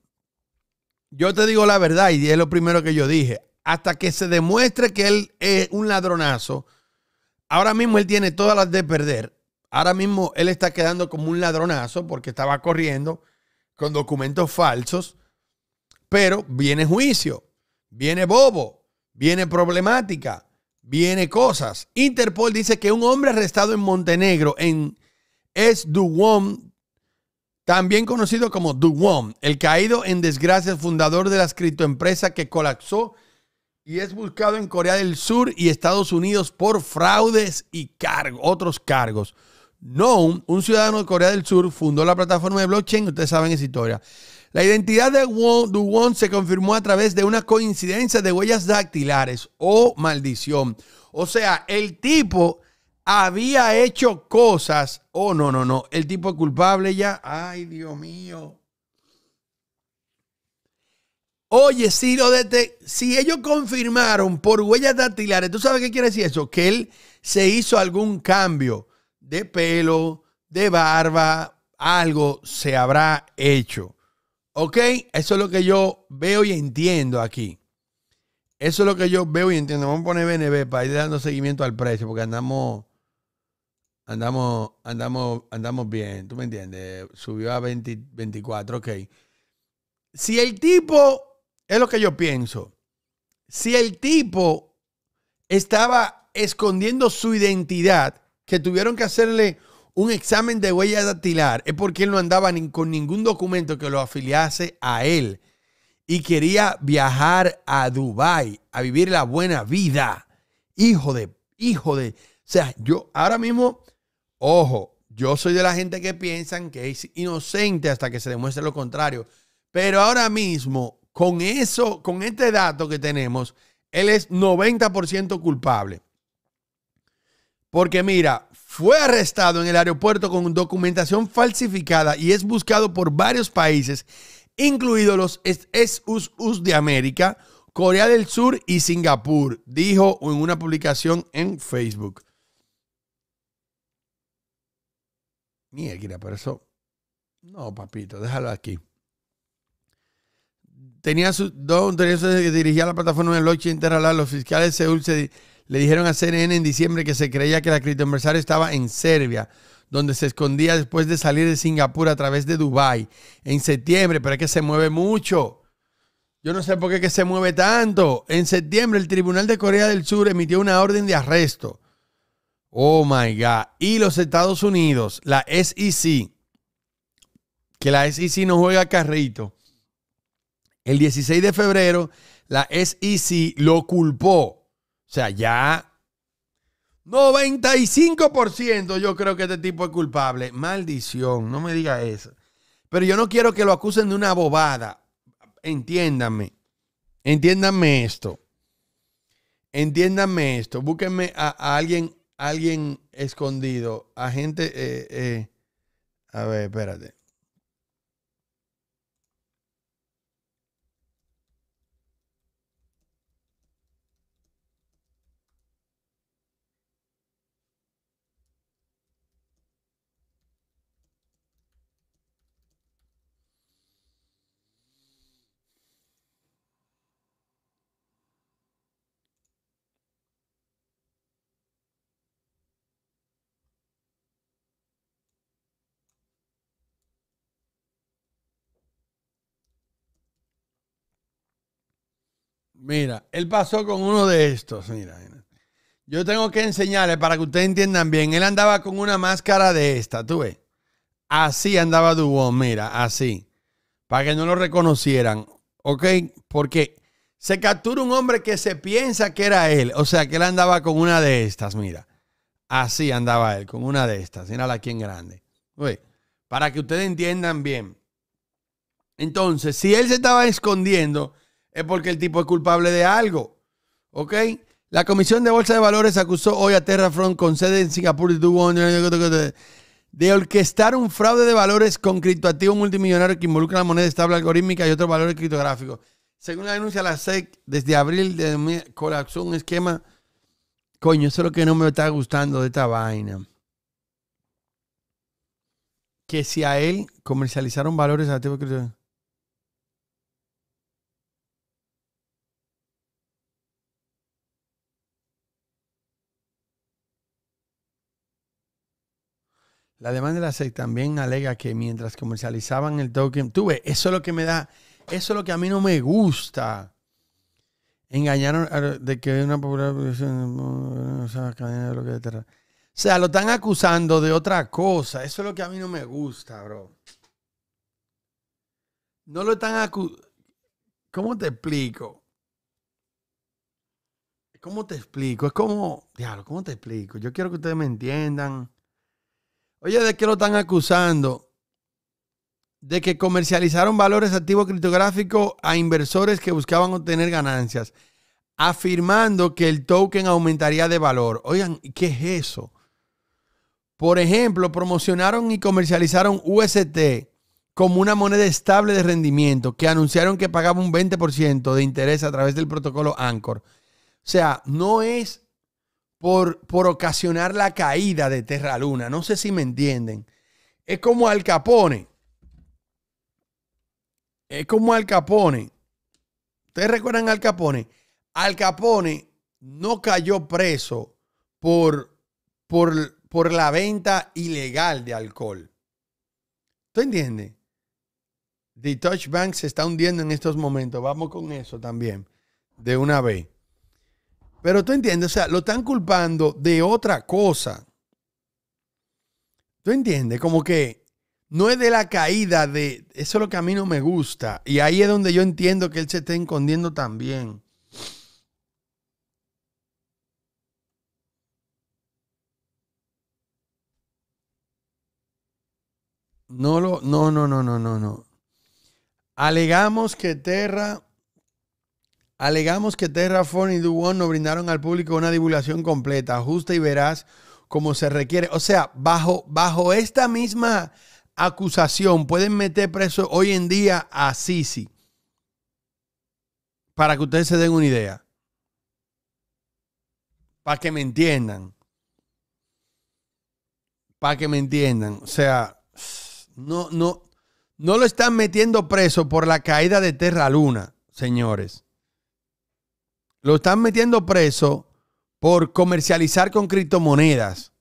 Yo te digo la verdad y es lo primero que yo dije hasta que se demuestre que él es un ladronazo. Ahora mismo él tiene todas las de perder. Ahora mismo él está quedando como un ladronazo porque estaba corriendo con documentos falsos. Pero viene juicio, viene bobo, viene problemática, viene cosas. Interpol dice que un hombre arrestado en Montenegro, en Duwom, también conocido como Duwom, el caído en desgracia, fundador de la criptoempresa que colapsó y es buscado en Corea del Sur y Estados Unidos por fraudes y otros cargos. No, un ciudadano de Corea del Sur, fundó la plataforma de blockchain. Ustedes saben esa historia. La identidad de Won, du Won se confirmó a través de una coincidencia de huellas dactilares. o oh, maldición. O sea, el tipo había hecho cosas. Oh, no, no, no. El tipo culpable ya. Ay, Dios mío. Oye, si, lo si ellos confirmaron por huellas dactilares, ¿tú sabes qué quiere decir eso? Que él se hizo algún cambio de pelo, de barba, algo se habrá hecho. ¿Ok? Eso es lo que yo veo y entiendo aquí. Eso es lo que yo veo y entiendo. Vamos a poner BNB para ir dando seguimiento al precio, porque andamos, andamos, andamos, andamos bien. ¿Tú me entiendes? Subió a 20, 24, ok. Si el tipo es lo que yo pienso. Si el tipo estaba escondiendo su identidad, que tuvieron que hacerle un examen de huella dactilar, es porque él no andaba con ningún documento que lo afiliase a él y quería viajar a Dubai a vivir la buena vida. Hijo de, hijo de, o sea, yo ahora mismo, ojo, yo soy de la gente que piensan que es inocente hasta que se demuestre lo contrario. Pero ahora mismo con eso, con este dato que tenemos, él es 90% culpable. Porque mira, fue arrestado en el aeropuerto con documentación falsificada y es buscado por varios países, incluidos los ex de América, Corea del Sur y Singapur, dijo en una publicación en Facebook. Mira, pero eso. No, papito, déjalo aquí tenía sus dos que dirigía la plataforma de 8 Interralar. Los fiscales de Seúl le dijeron a CNN en diciembre que se creía que la criptoempresaria estaba en Serbia, donde se escondía después de salir de Singapur a través de Dubái en septiembre, pero es que se mueve mucho. Yo no sé por qué que se mueve tanto. En septiembre el Tribunal de Corea del Sur emitió una orden de arresto. Oh my God. Y los Estados Unidos, la SEC, que la SEC no juega carrito el 16 de febrero, la SEC lo culpó. O sea, ya 95% yo creo que este tipo es culpable. Maldición, no me diga eso. Pero yo no quiero que lo acusen de una bobada. Entiéndanme. Entiéndanme esto. Entiéndanme esto. Búsquenme a, alguien, alguien escondido. A gente. Eh, eh, a ver, espérate. Mira, él pasó con uno de estos. Mira, Yo tengo que enseñarle para que ustedes entiendan bien. Él andaba con una máscara de esta, tú ves. Así andaba Dubón, mira, así. Para que no lo reconocieran. ¿Ok? Porque se captura un hombre que se piensa que era él. O sea, que él andaba con una de estas, mira. Así andaba él, con una de estas. Mírala aquí en grande. Uy, para que ustedes entiendan bien. Entonces, si él se estaba escondiendo es porque el tipo es culpable de algo. ¿Ok? La Comisión de Bolsa de Valores acusó hoy a Terrafront con sede en Singapur de orquestar un fraude de valores con criptoactivos multimillonario que involucra la moneda estable algorítmica y otros valores criptográficos. Según la denuncia de la SEC, desde abril de, colapsó un esquema. Coño, eso es lo que no me está gustando de esta vaina. Que si a él comercializaron valores activos criptográficos. La demanda de la SEC también alega que mientras comercializaban el token, tuve, eso es lo que me da, eso es lo que a mí no me gusta. Engañaron de que una popular o sea, lo O sea, lo están acusando de otra cosa. Eso es lo que a mí no me gusta, bro. No lo están acusando. ¿Cómo te explico? ¿Cómo te explico? Es como, diablo, ¿cómo te explico? Yo quiero que ustedes me entiendan. Oye, ¿de qué lo están acusando? De que comercializaron valores activos criptográficos a inversores que buscaban obtener ganancias, afirmando que el token aumentaría de valor. Oigan, ¿qué es eso? Por ejemplo, promocionaron y comercializaron UST como una moneda estable de rendimiento, que anunciaron que pagaba un 20% de interés a través del protocolo Anchor. O sea, no es por, ocasionar la caída de Terra Luna. No sé si me entienden. Es como Al Capone. Es como Al Capone. ¿Ustedes recuerdan Al Capone? Al Capone no cayó preso por, por, por la venta ilegal de alcohol. ¿Tú entiendes? The Touch Bank se está hundiendo en estos momentos. Vamos con eso también, de una vez. Pero tú entiendes, o sea, lo están culpando de otra cosa. ¿Tú entiendes? Como que no es de la caída de, eso es lo que a mí no me gusta. Y ahí es donde yo entiendo que él se está escondiendo también. No lo, no, no, no, no, no, no. Alegamos que Terra Alegamos que Terraform y One no brindaron al público una divulgación completa, justa y veraz como se requiere. O sea, bajo, bajo esta misma acusación pueden meter preso hoy en día a Sisi. Para que ustedes se den una idea. Para que me entiendan. Para que me entiendan. O sea, no, no, no lo están metiendo preso por la caída de Terra Luna, señores. Lo están metiendo preso por comercializar con criptomonedas.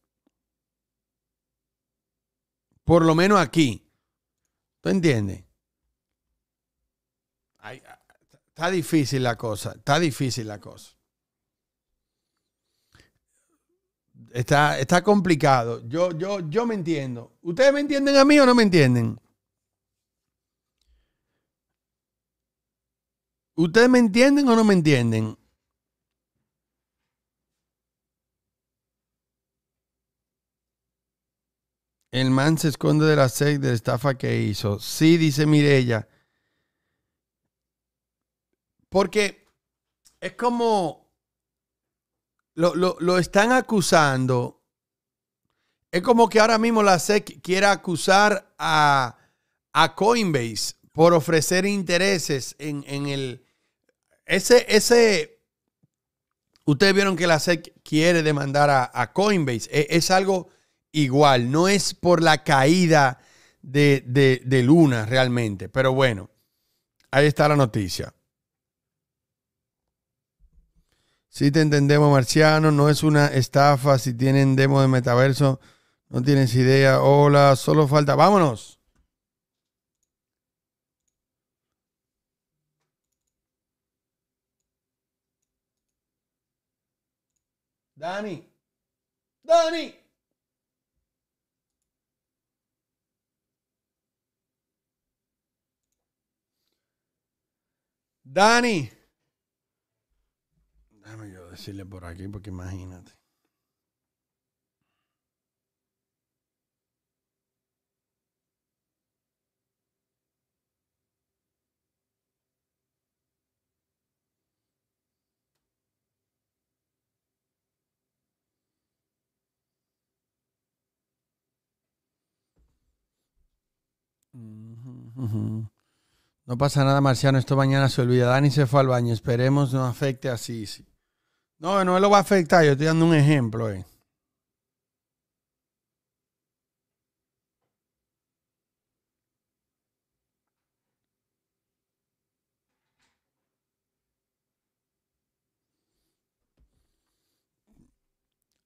Por lo menos aquí. ¿Tú entiendes? Ah, está difícil la cosa. Está difícil la cosa. Está, está complicado. Yo, yo, yo me entiendo. ¿Ustedes me entienden a mí o no me entienden? ¿Ustedes me entienden o no me entienden? El man se esconde de la SEC de estafa que hizo. Sí, dice Mirella. Porque es como lo, están acusando. Es como que ahora mismo la SEC quiera acusar a, Coinbase por ofrecer intereses en, el... Ese, ese... Ustedes vieron que la SEC quiere demandar a, Coinbase. E, es algo igual. No es por la caída de, de, Luna realmente. Pero bueno, ahí está la noticia. Si te entendemos, Marciano, no es una estafa. Si tienen demo de metaverso, no tienes idea. Hola, solo falta. Vámonos. Dani. Dani. Dani. dame yo decirle por aquí, porque imagínate. No pasa nada, Marciano. Esto mañana se olvida. Dani se fue al baño. Esperemos no afecte a Sisi. No, no lo va a afectar. Yo estoy dando un ejemplo. Eh.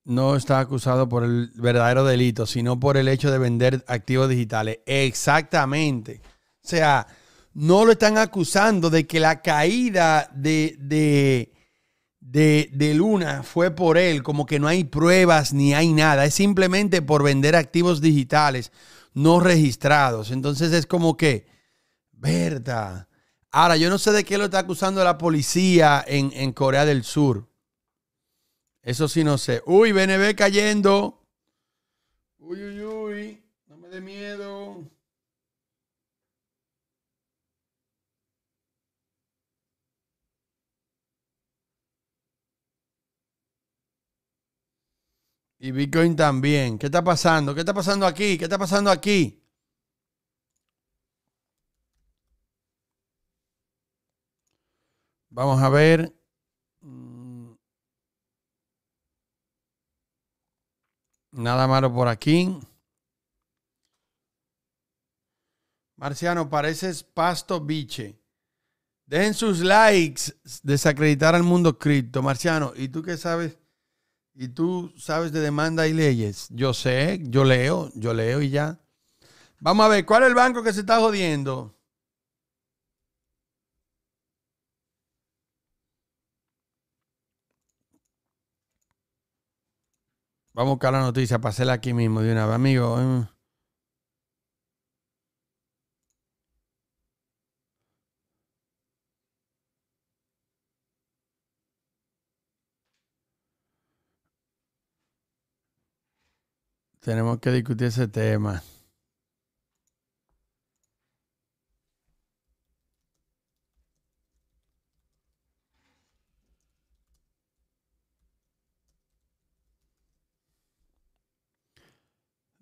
no está acusado por el verdadero delito, sino por el hecho de vender activos digitales. Exactamente. O sea, no lo están acusando de que la caída de, de, de, Luna fue por él, como que no hay pruebas ni hay nada, es simplemente por vender activos digitales no registrados. Entonces es como que, verdad. Ahora, yo no sé de qué lo está acusando la policía en, en Corea del Sur. Eso sí no sé. Uy, BNB cayendo. Uy, uy, uy. No me dé miedo. Y Bitcoin también. ¿Qué está pasando? ¿Qué está pasando aquí? ¿Qué está pasando aquí? Vamos a ver. Mm. Nada malo por aquí. Marciano, pareces pasto biche. Den sus likes, desacreditar al mundo cripto. Marciano, ¿y tú qué sabes y tú sabes de demanda y leyes. Yo sé, yo leo, yo leo y ya. Vamos a ver, ¿cuál es el banco que se está jodiendo? Vamos a buscar la noticia, paséla aquí mismo de una vez, amigo. ¿eh? Tenemos que discutir ese tema.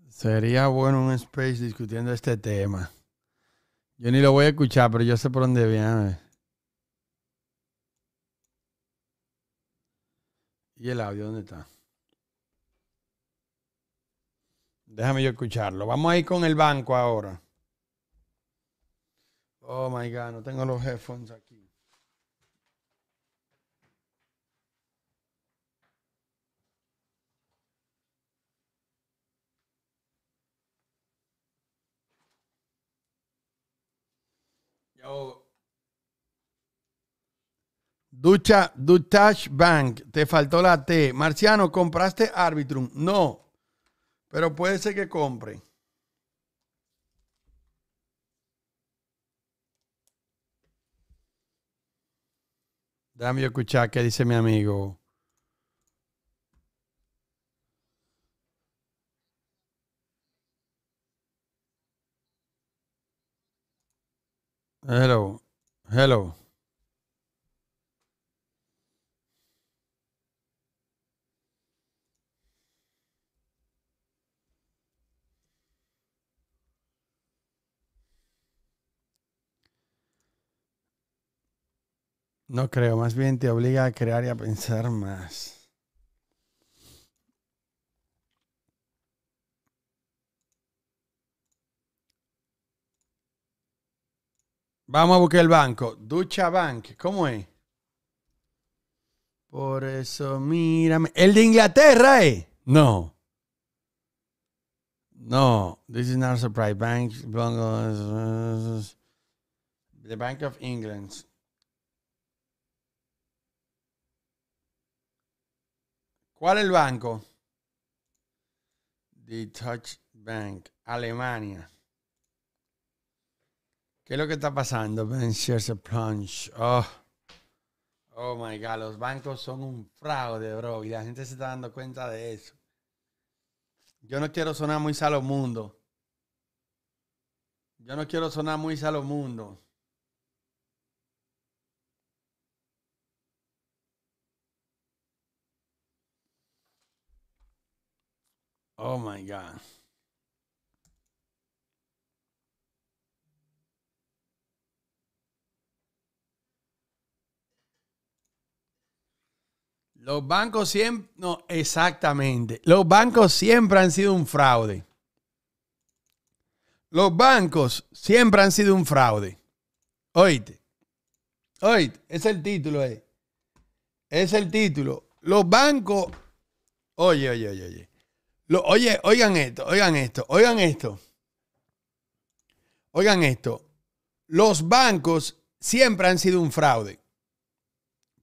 Sería bueno un space discutiendo este tema. Yo ni lo voy a escuchar, pero yo sé por dónde viene. ¿Y el audio dónde está? Déjame yo escucharlo. Vamos a ir con el banco ahora. Oh my God, no tengo los headphones aquí. Yo. Ducha, Bank, te faltó la T. Marciano, ¿compraste Arbitrum? No. Pero puede ser que compre. Déjame escuchar qué dice mi amigo. Hello, hello. No creo, más bien te obliga a crear y a pensar más. Vamos a buscar el banco. Ducha Bank. ¿Cómo es? Por eso, mírame. ¿El de Inglaterra eh? No. No. This is not a surprise. Bank. The Bank of England. ¿Cuál es el banco? The Touch Bank, Alemania. ¿Qué es lo que está pasando? plunge. Oh. oh my God, los bancos son un fraude, bro. Y la gente se está dando cuenta de eso. Yo no quiero sonar muy salomundo. Yo no quiero sonar muy salomundo. Oh my God. Los bancos siempre, no, exactamente. Los bancos siempre han sido un fraude. Los bancos siempre han sido un fraude. Oíste. Oíste, es el título, eh. Es el título. Los bancos, oye, oye, oye, oye oye, oigan esto, oigan esto, oigan esto. Oigan esto. Los bancos siempre han sido un fraude,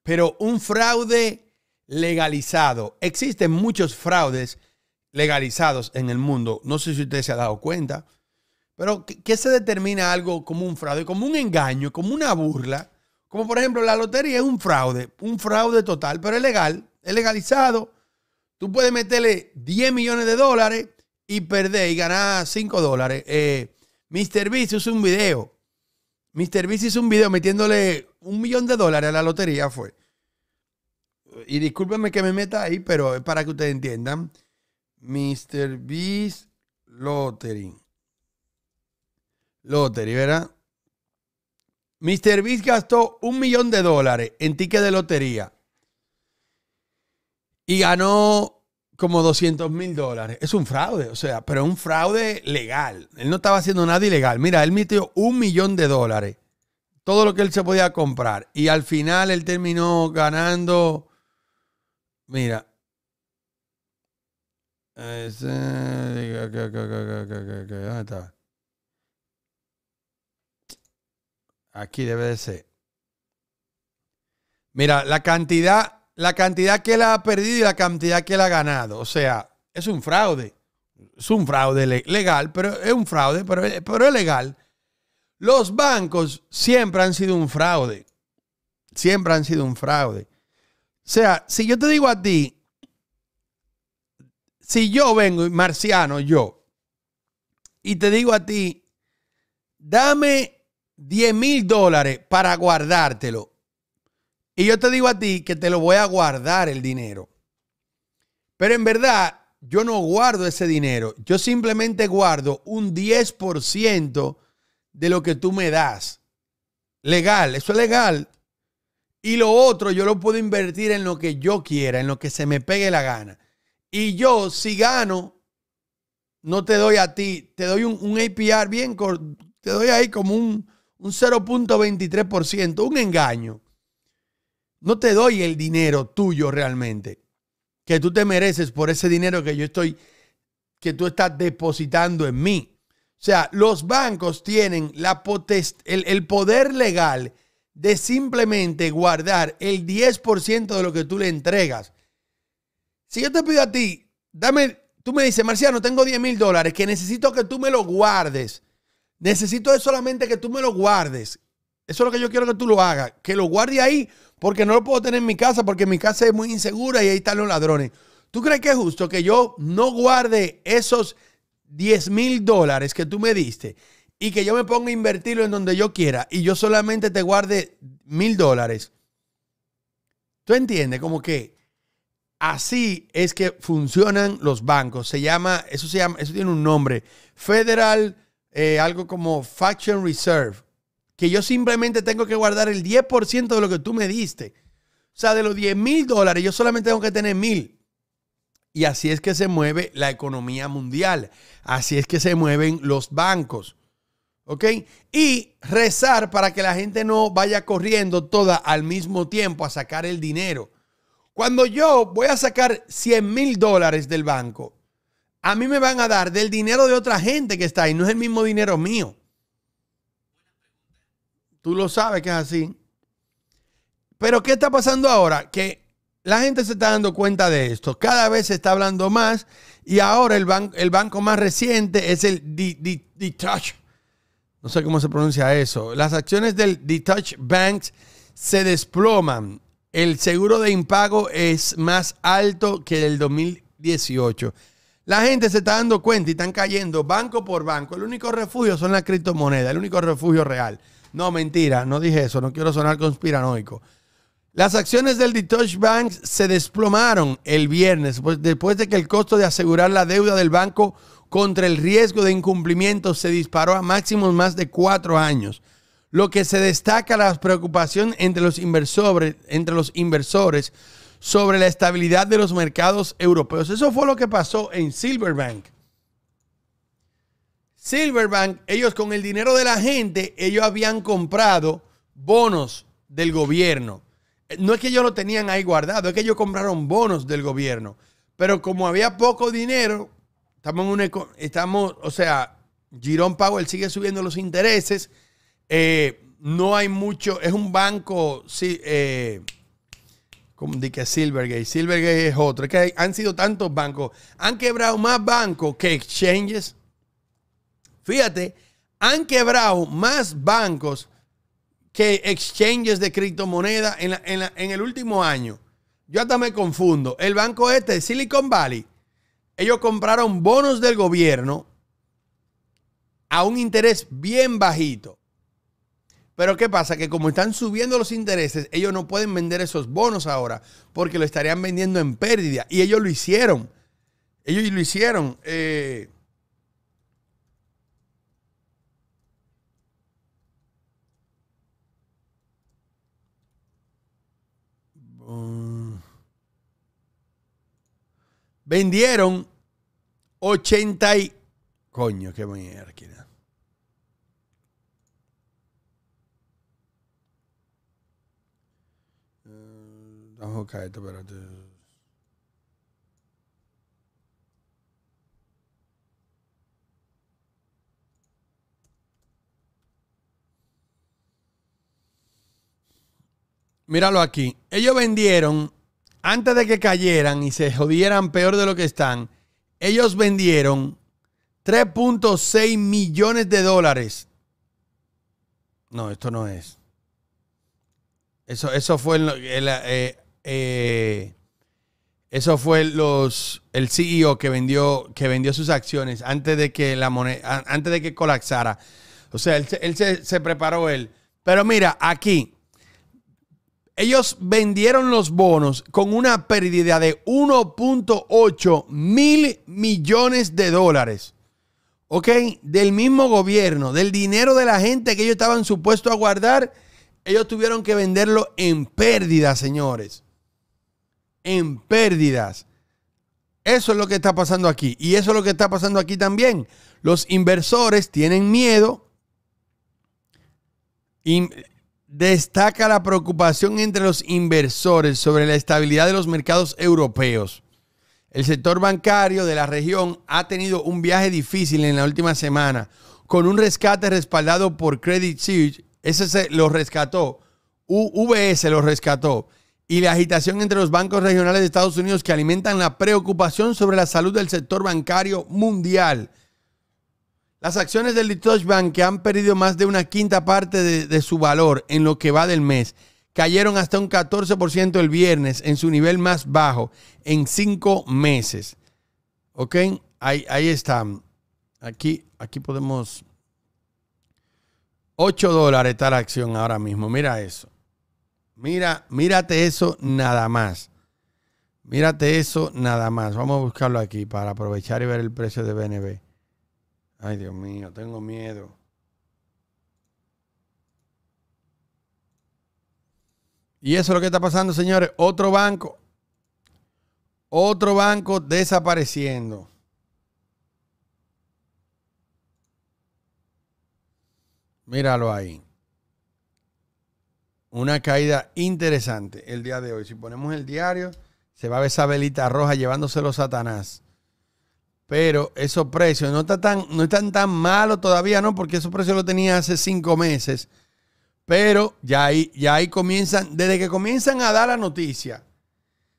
pero un fraude legalizado. Existen muchos fraudes legalizados en el mundo. No sé si usted se ha dado cuenta, pero ¿qué se determina algo como un fraude? Como un engaño, como una burla. Como por ejemplo la lotería es un fraude, un fraude total, pero es legal, es legalizado. Tú puedes meterle 10 millones de dólares y perder y ganar 5 dólares. Eh, Mr. Beast hizo un video. Mr. Beast hizo un video metiéndole un millón de dólares a la lotería, fue. Y discúlpenme que me meta ahí, pero es para que ustedes entiendan. Mr. Beast Lottery. Lottery, ¿verdad? Mr. Beast gastó un millón de dólares en tickets de lotería y ganó como 200 mil dólares. Es un fraude, o sea, pero un fraude legal. Él no estaba haciendo nada ilegal. Mira, él metió un millón de dólares, todo lo que él se podía comprar. Y al final él terminó ganando, mira, Aquí debe de ser. Mira, la cantidad la cantidad que él ha perdido y la cantidad que él ha ganado. O sea, es un fraude. Es un fraude legal, pero es un fraude, pero, es legal. Los bancos siempre han sido un fraude. Siempre han sido un fraude. O sea, si yo te digo a ti, si yo vengo, marciano, yo, y te digo a ti, dame 10 mil dólares para guardártelo, y yo te digo a ti que te lo voy a guardar el dinero. Pero en verdad, yo no guardo ese dinero. Yo simplemente guardo un 10% de lo que tú me das. Legal, eso es legal. Y lo otro yo lo puedo invertir en lo que yo quiera, en lo que se me pegue la gana. Y yo, si gano, no te doy a ti, te doy un, APR bien, te doy ahí como un, un 0.23%, un engaño no te doy el dinero tuyo realmente, que tú te mereces por ese dinero que yo estoy, que tú estás depositando en mí. O sea, los bancos tienen la potest el, poder legal de simplemente guardar el 10% de lo que tú le entregas. Si yo te pido a ti, dame, tú me dices, Marciano, tengo 10 mil dólares, que necesito que tú me lo guardes. Necesito solamente que tú me lo guardes. Eso es lo que yo quiero que tú lo hagas. Que lo guarde ahí porque no lo puedo tener en mi casa porque mi casa es muy insegura y ahí están los ladrones. ¿Tú crees que es justo que yo no guarde esos 10 mil dólares que tú me diste y que yo me ponga a invertirlo en donde yo quiera y yo solamente te guarde mil dólares? ¿Tú entiendes? Como que así es que funcionan los bancos. Se llama, eso se llama, eso tiene un nombre. Federal, eh, algo como Faction Reserve que yo simplemente tengo que guardar el 10% de lo que tú me diste. O sea, de los 10 mil dólares, yo solamente tengo que tener mil. Y así es que se mueve la economía mundial. Así es que se mueven los bancos. ¿Ok? Y rezar para que la gente no vaya corriendo toda al mismo tiempo a sacar el dinero. Cuando yo voy a sacar 100 mil dólares del banco, a mí me van a dar del dinero de otra gente que está ahí, no es el mismo dinero mío. Tú lo sabes que es así. Pero ¿qué está pasando ahora? Que la gente se está dando cuenta de esto. Cada vez se está hablando más y ahora el, el banco más reciente es el Detach. No sé cómo se pronuncia eso. Las acciones del Detach Banks se desploman. El seguro de impago es más alto que el 2018. La gente se está dando cuenta y están cayendo banco por banco. El único refugio son las criptomonedas, el único refugio real. No, mentira, no dije eso, no quiero sonar conspiranoico. Las acciones del Deutsche Bank se desplomaron el viernes pues, después de que el costo de asegurar la deuda del banco contra el riesgo de incumplimiento se disparó a máximos más de cuatro años. Lo que se destaca la preocupación entre los inversores, entre los inversores sobre la estabilidad de los mercados europeos. Eso fue lo que pasó en Silver Bank. Silverbank, ellos con el dinero de la gente, ellos habían comprado bonos del gobierno. No es que ellos lo tenían ahí guardado, es que ellos compraron bonos del gobierno. Pero como había poco dinero, estamos en una, estamos, o sea, Jerome Powell sigue subiendo los intereses. Eh, no hay mucho, es un banco, sí, eh, como dije Silvergate, Silvergate es otro, es que han sido tantos bancos, han quebrado más bancos que exchanges Fíjate, han quebrado más bancos que exchanges de criptomonedas en, en, el último año. Yo hasta me confundo. El banco este, Silicon Valley, ellos compraron bonos del gobierno a un interés bien bajito. Pero ¿qué pasa? Que como están subiendo los intereses, ellos no pueden vender esos bonos ahora porque lo estarían vendiendo en pérdida. Y ellos lo hicieron. Ellos lo hicieron. Eh, vendieron 80 y... Coño, qué mierda. Eh, vamos a caer, espérate. Míralo aquí. Ellos vendieron antes de que cayeran y se jodieran peor de lo que están, ellos vendieron 3.6 millones de dólares. No, esto no es. Eso, eso fue el, eh, eh, eh, eso fue los el CEO que vendió que vendió sus acciones antes de que la moneda antes de que colapsara. O sea, él, se, se preparó él. Pero mira, aquí ellos vendieron los bonos con una pérdida de 1.8 mil millones de dólares. ¿Ok? Del mismo gobierno, del dinero de la gente que ellos estaban supuestos a guardar, ellos tuvieron que venderlo en pérdidas, señores. En pérdidas. Eso es lo que está pasando aquí. Y eso es lo que está pasando aquí también. Los inversores tienen miedo destaca la preocupación entre los inversores sobre la estabilidad de los mercados europeos. El sector bancario de la región ha tenido un viaje difícil en la última semana, con un rescate respaldado por Credit Suisse. Ese lo rescató, UBS lo rescató, y la agitación entre los bancos regionales de Estados Unidos que alimentan la preocupación sobre la salud del sector bancario mundial. Las acciones del Deutsche Bank, que han perdido más de una quinta parte de, su valor en lo que va del mes, cayeron hasta un 14% el viernes en su nivel más bajo en cinco meses. ¿Ok? Ahí, ahí está. Aquí, aquí podemos... 8 dólares está la acción ahora mismo. Mira eso. Mira, mírate eso nada más. Mírate eso nada más. Vamos a buscarlo aquí para aprovechar y ver el precio de BNB. Ay, Dios mío, tengo miedo. Y eso es lo que está pasando, señores. Otro banco. Otro banco desapareciendo. Míralo ahí. Una caída interesante el día de hoy. Si ponemos el diario, se va a ver esa velita roja llevándoselo Satanás. Pero esos precios no, está tan, no están tan malos todavía, ¿no? Porque esos precios los tenía hace cinco meses. Pero ya ahí, ya ahí comienzan, desde que comienzan a dar la noticia,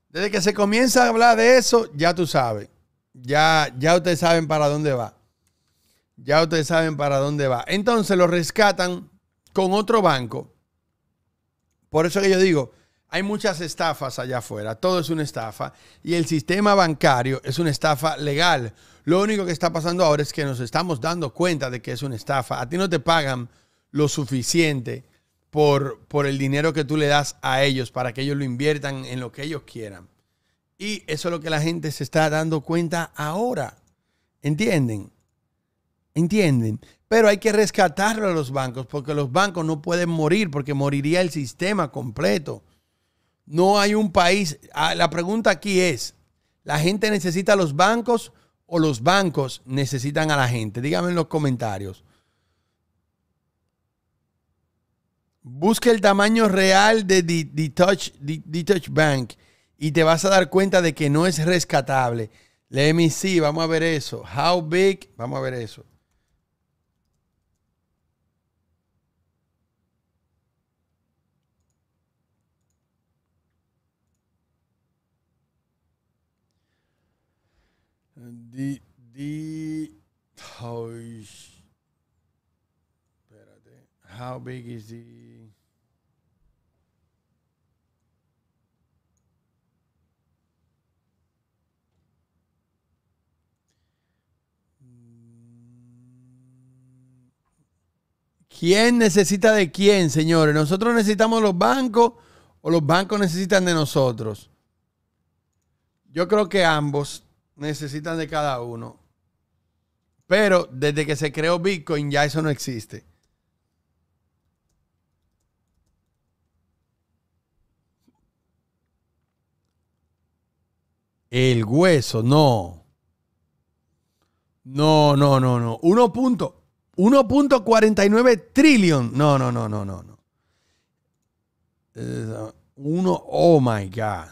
desde que se comienza a hablar de eso, ya tú sabes. Ya, ya ustedes saben para dónde va. Ya ustedes saben para dónde va. Entonces lo rescatan con otro banco. Por eso que yo digo, hay muchas estafas allá afuera, todo es una estafa y el sistema bancario es una estafa legal. Lo único que está pasando ahora es que nos estamos dando cuenta de que es una estafa. A ti no te pagan lo suficiente por, por el dinero que tú le das a ellos para que ellos lo inviertan en lo que ellos quieran. Y eso es lo que la gente se está dando cuenta ahora. ¿Entienden? ¿Entienden? Pero hay que rescatarlo a los bancos porque los bancos no pueden morir porque moriría el sistema completo. No hay un país. Ah, la pregunta aquí es, ¿la gente necesita a los bancos o los bancos necesitan a la gente? Dígame en los comentarios. Busque el tamaño real de The Touch Bank y te vas a dar cuenta de que no es rescatable. Let me see, vamos a ver eso. How big, vamos a ver eso. How big is the... ¿Quién necesita de quién, señores? ¿Nosotros necesitamos los bancos o los bancos necesitan de nosotros? Yo creo que ambos necesitan de cada uno. Pero desde que se creó Bitcoin ya eso no existe. El hueso, no. No, no, no, no. 1.49 trillion. No, no, no, no, no, no. Eh, uno, oh my God.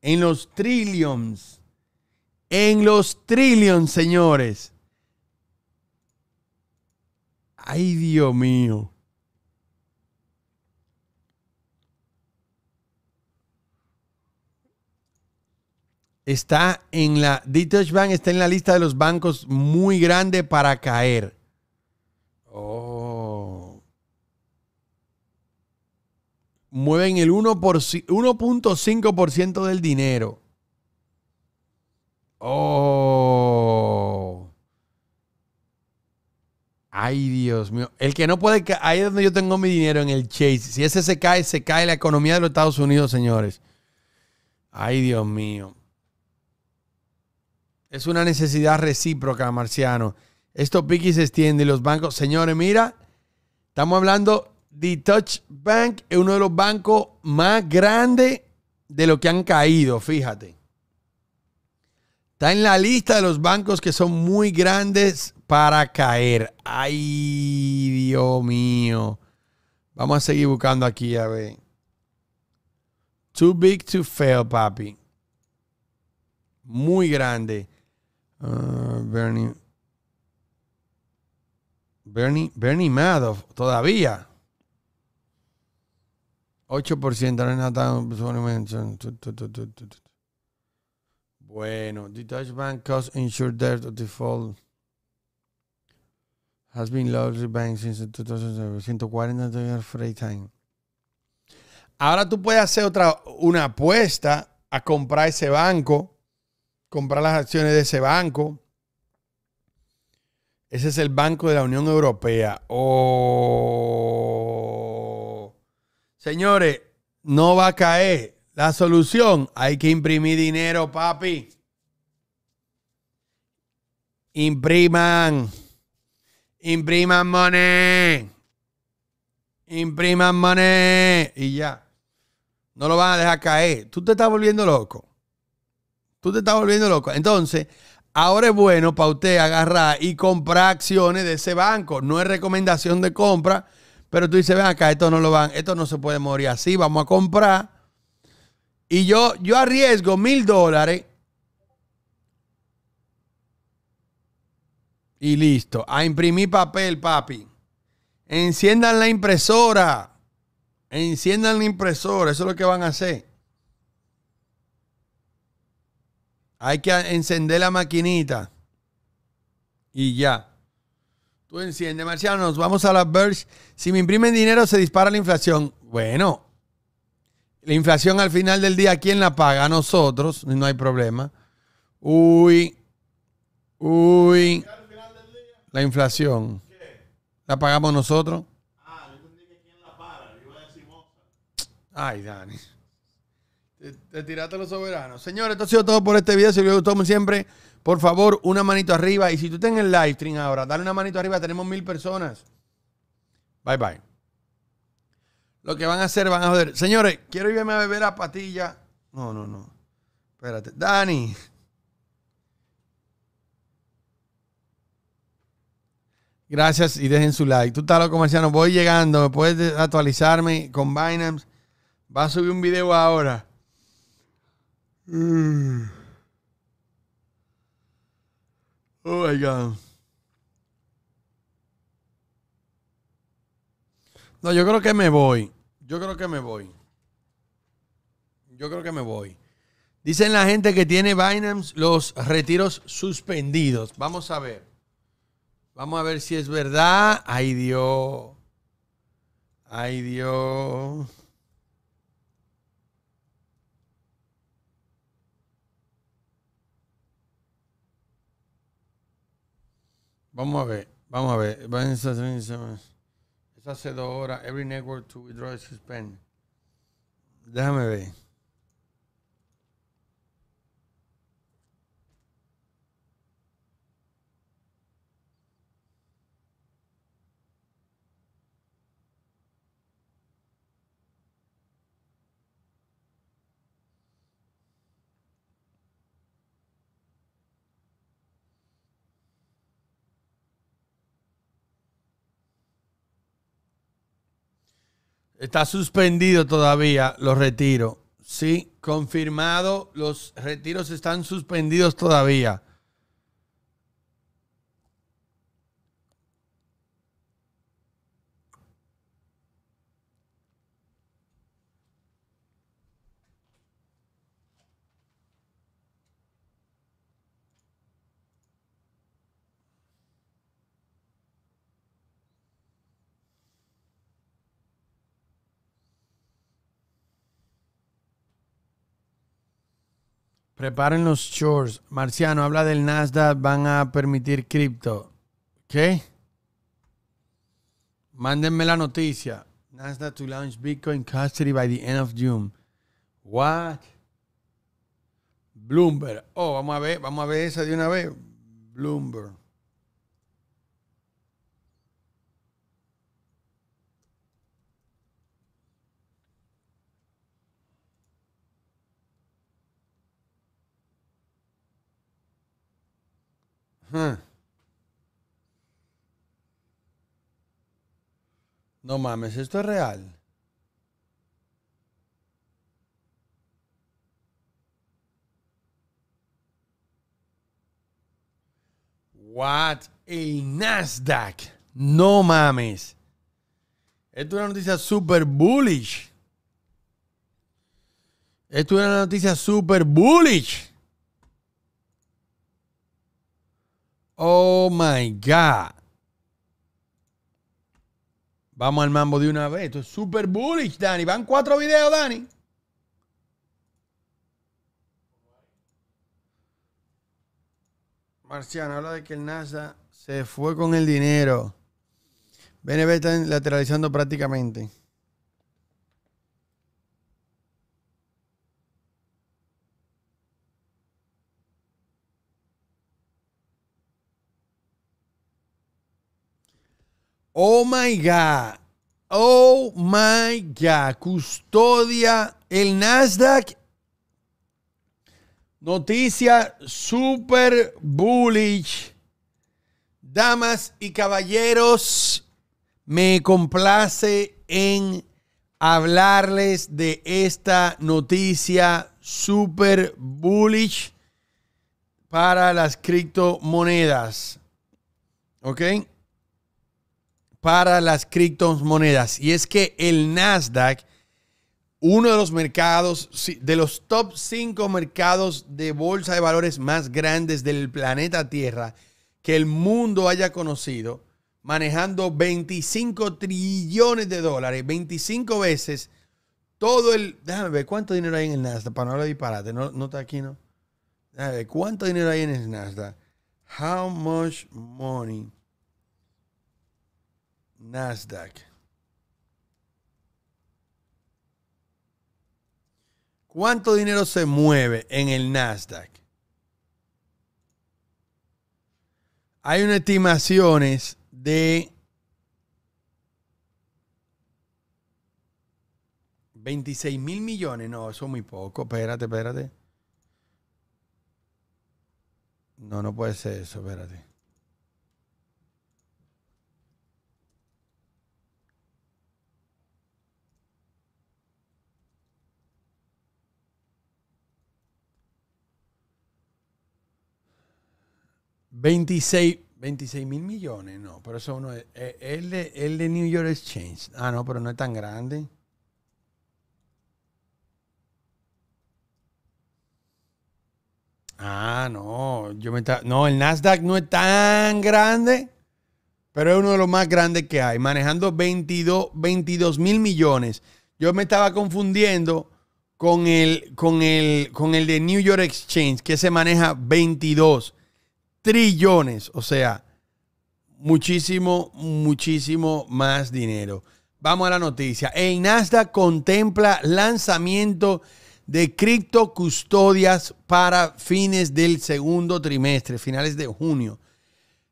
En los trillions en los trillions, señores. Ay, Dios mío. Está en la. Deutsche Bank está en la lista de los bancos muy grande para caer. Oh. Mueven el 1.5% del dinero. Oh. Ay, Dios mío. El que no puede caer, ahí es donde yo tengo mi dinero, en el Chase. Si ese se cae, se cae la economía de los Estados Unidos, señores. Ay, Dios mío. Es una necesidad recíproca, Marciano. Esto piqui se extiende los bancos. Señores, mira, estamos hablando de Touch Bank, es uno de los bancos más grandes de lo que han caído, fíjate. Está en la lista de los bancos que son muy grandes para caer. Ay, Dios mío. Vamos a seguir buscando aquí, a ver. Too big to fail, papi. Muy grande. Ah, Bernie. Bernie, Madoff, todavía. 8% no es bueno, the Dutch Bank cost insured debt of default has been largely bank since 2007. 140 free time. Ahora tú puedes hacer otra una apuesta a comprar ese banco, comprar las acciones de ese banco. Ese es el banco de la Unión Europea. Oh. Señores, no va a caer. La solución, hay que imprimir dinero, papi. Impriman. Impriman money. Impriman money. Y ya. No lo van a dejar caer. Tú te estás volviendo loco. Tú te estás volviendo loco. Entonces, ahora es bueno para usted agarrar y comprar acciones de ese banco. No es recomendación de compra, pero tú dices, ven acá, esto no lo van, esto no se puede morir así. Vamos a comprar y yo, yo arriesgo mil dólares. Y listo. A imprimir papel, papi. Enciendan la impresora. Enciendan la impresora. Eso es lo que van a hacer. Hay que encender la maquinita. Y ya. Tú enciende, Marciano. Nos vamos a la Birch. Si me imprimen dinero, se dispara la inflación. Bueno, la inflación al final del día, ¿quién la paga? A nosotros, no hay problema. Uy, uy. La inflación. ¿La pagamos nosotros? Ay, Dani. Te, te, tiraste los soberanos. Señores, esto ha sido todo por este video. Si les gustó, como siempre, por favor, una manito arriba. Y si tú estás en el live stream ahora, dale una manito arriba. Tenemos mil personas. Bye, bye. Lo que van a hacer, van a joder. Señores, quiero irme a beber a patilla. No, no, no. Espérate. Dani. Gracias y dejen su like. Tú, Talo Comerciano, voy llegando. ¿Me puedes actualizarme con Binance? Va a subir un video ahora. Mm. Oh my God. No, yo creo que me voy. Yo creo que me voy. Yo creo que me voy. Dicen la gente que tiene Binance los retiros suspendidos. Vamos a ver. Vamos a ver si es verdad. Ay Dios. Ay Dios. Vamos a ver, vamos a ver hace dos horas. Every network to withdraw is suspend. Déjame ver. Está suspendido todavía los retiros. Sí, confirmado, los retiros están suspendidos todavía. Preparen los chores. Marciano, habla del Nasdaq, van a permitir cripto. ¿Qué? Mándenme la noticia. Nasdaq to launch Bitcoin custody by the end of June. What? Bloomberg. Oh, vamos a ver, vamos a ver esa de una vez. Bloomberg. No mames, esto es real. What? a Nasdaq. No mames. Esto es una noticia super bullish. Esto es una noticia super bullish. Oh my God. Vamos al mambo de una vez. Esto es super bullish, Dani. Van cuatro videos, Dani. Marciano habla de que el NASA se fue con el dinero. BNB está lateralizando prácticamente. Oh my God. Oh my God. Custodia el Nasdaq. Noticia super bullish. Damas y caballeros, me complace en hablarles de esta noticia super bullish para las criptomonedas. ¿Ok? para las criptomonedas. Y es que el Nasdaq, uno de los mercados, de los top 5 mercados de bolsa de valores más grandes del planeta Tierra que el mundo haya conocido, manejando 25 trillones de dólares, 25 veces todo el... Déjame ver, ¿cuánto dinero hay en el Nasdaq? Para no lo disparate, no, no está aquí, ¿no? Déjame ver, ¿cuánto dinero hay en el Nasdaq? How much money? Nasdaq. ¿Cuánto dinero se mueve en el Nasdaq? Hay unas estimaciones de 26 mil millones. No, eso es muy poco. Espérate, espérate. No, no puede ser eso, espérate. 26 26 mil millones, no, pero eso uno es. Eh, el de, el de New York Exchange. Ah, no, pero no es tan grande. Ah, no, yo me no, el Nasdaq no es tan grande, pero es uno de los más grandes que hay, manejando 22 mil millones. Yo me estaba confundiendo con el, con, el, con el de New York Exchange, que se maneja 22 trillones, o sea, muchísimo, muchísimo más dinero. Vamos a la noticia. El Nasdaq contempla lanzamiento de cripto custodias para fines del segundo trimestre, finales de junio.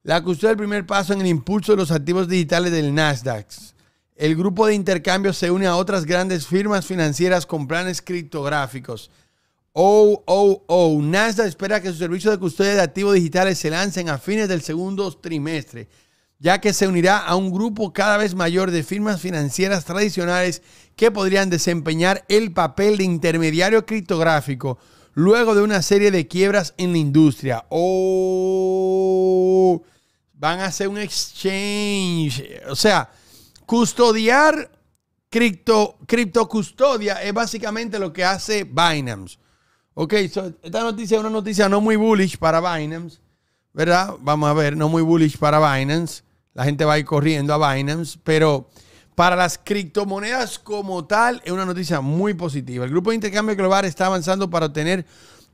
La custodia del primer paso en el impulso de los activos digitales del Nasdaq. El grupo de intercambio se une a otras grandes firmas financieras con planes criptográficos oh, oh, oh NASA espera que su servicio de custodia de activos digitales se lancen a fines del segundo trimestre, ya que se unirá a un grupo cada vez mayor de firmas financieras tradicionales que podrían desempeñar el papel de intermediario criptográfico luego de una serie de quiebras en la industria. ¡Oh! Van a hacer un exchange. O sea, custodiar cripto, cripto custodia es básicamente lo que hace Binance. Ok, esta noticia es una noticia no muy bullish para Binance, ¿verdad? Vamos a ver, no muy bullish para Binance. La gente va a ir corriendo a Binance, pero para las criptomonedas como tal es una noticia muy positiva. El grupo de intercambio global está avanzando para obtener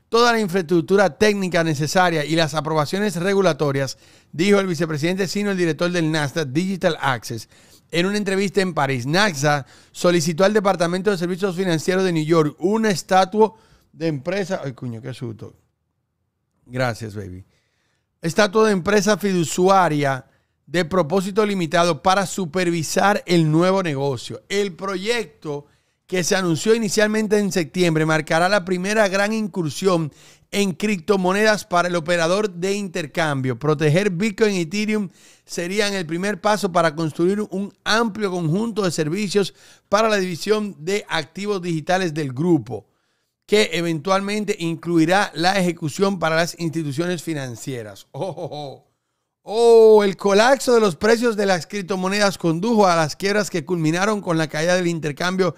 toda la infraestructura técnica necesaria y las aprobaciones regulatorias, dijo el vicepresidente sino el director del Nasdaq Digital Access en una entrevista en París. Nasdaq solicitó al Departamento de Servicios Financieros de New York una estatua de empresa. Ay, cuño, qué susto. Gracias, baby. Estatua de empresa fiduciaria de propósito limitado para supervisar el nuevo negocio. El proyecto que se anunció inicialmente en septiembre marcará la primera gran incursión en criptomonedas para el operador de intercambio. Proteger Bitcoin y Ethereum serían el primer paso para construir un amplio conjunto de servicios para la división de activos digitales del grupo que eventualmente incluirá la ejecución para las instituciones financieras. Oh, oh, oh, oh, el colapso de los precios de las criptomonedas condujo a las quiebras que culminaron con la caída del intercambio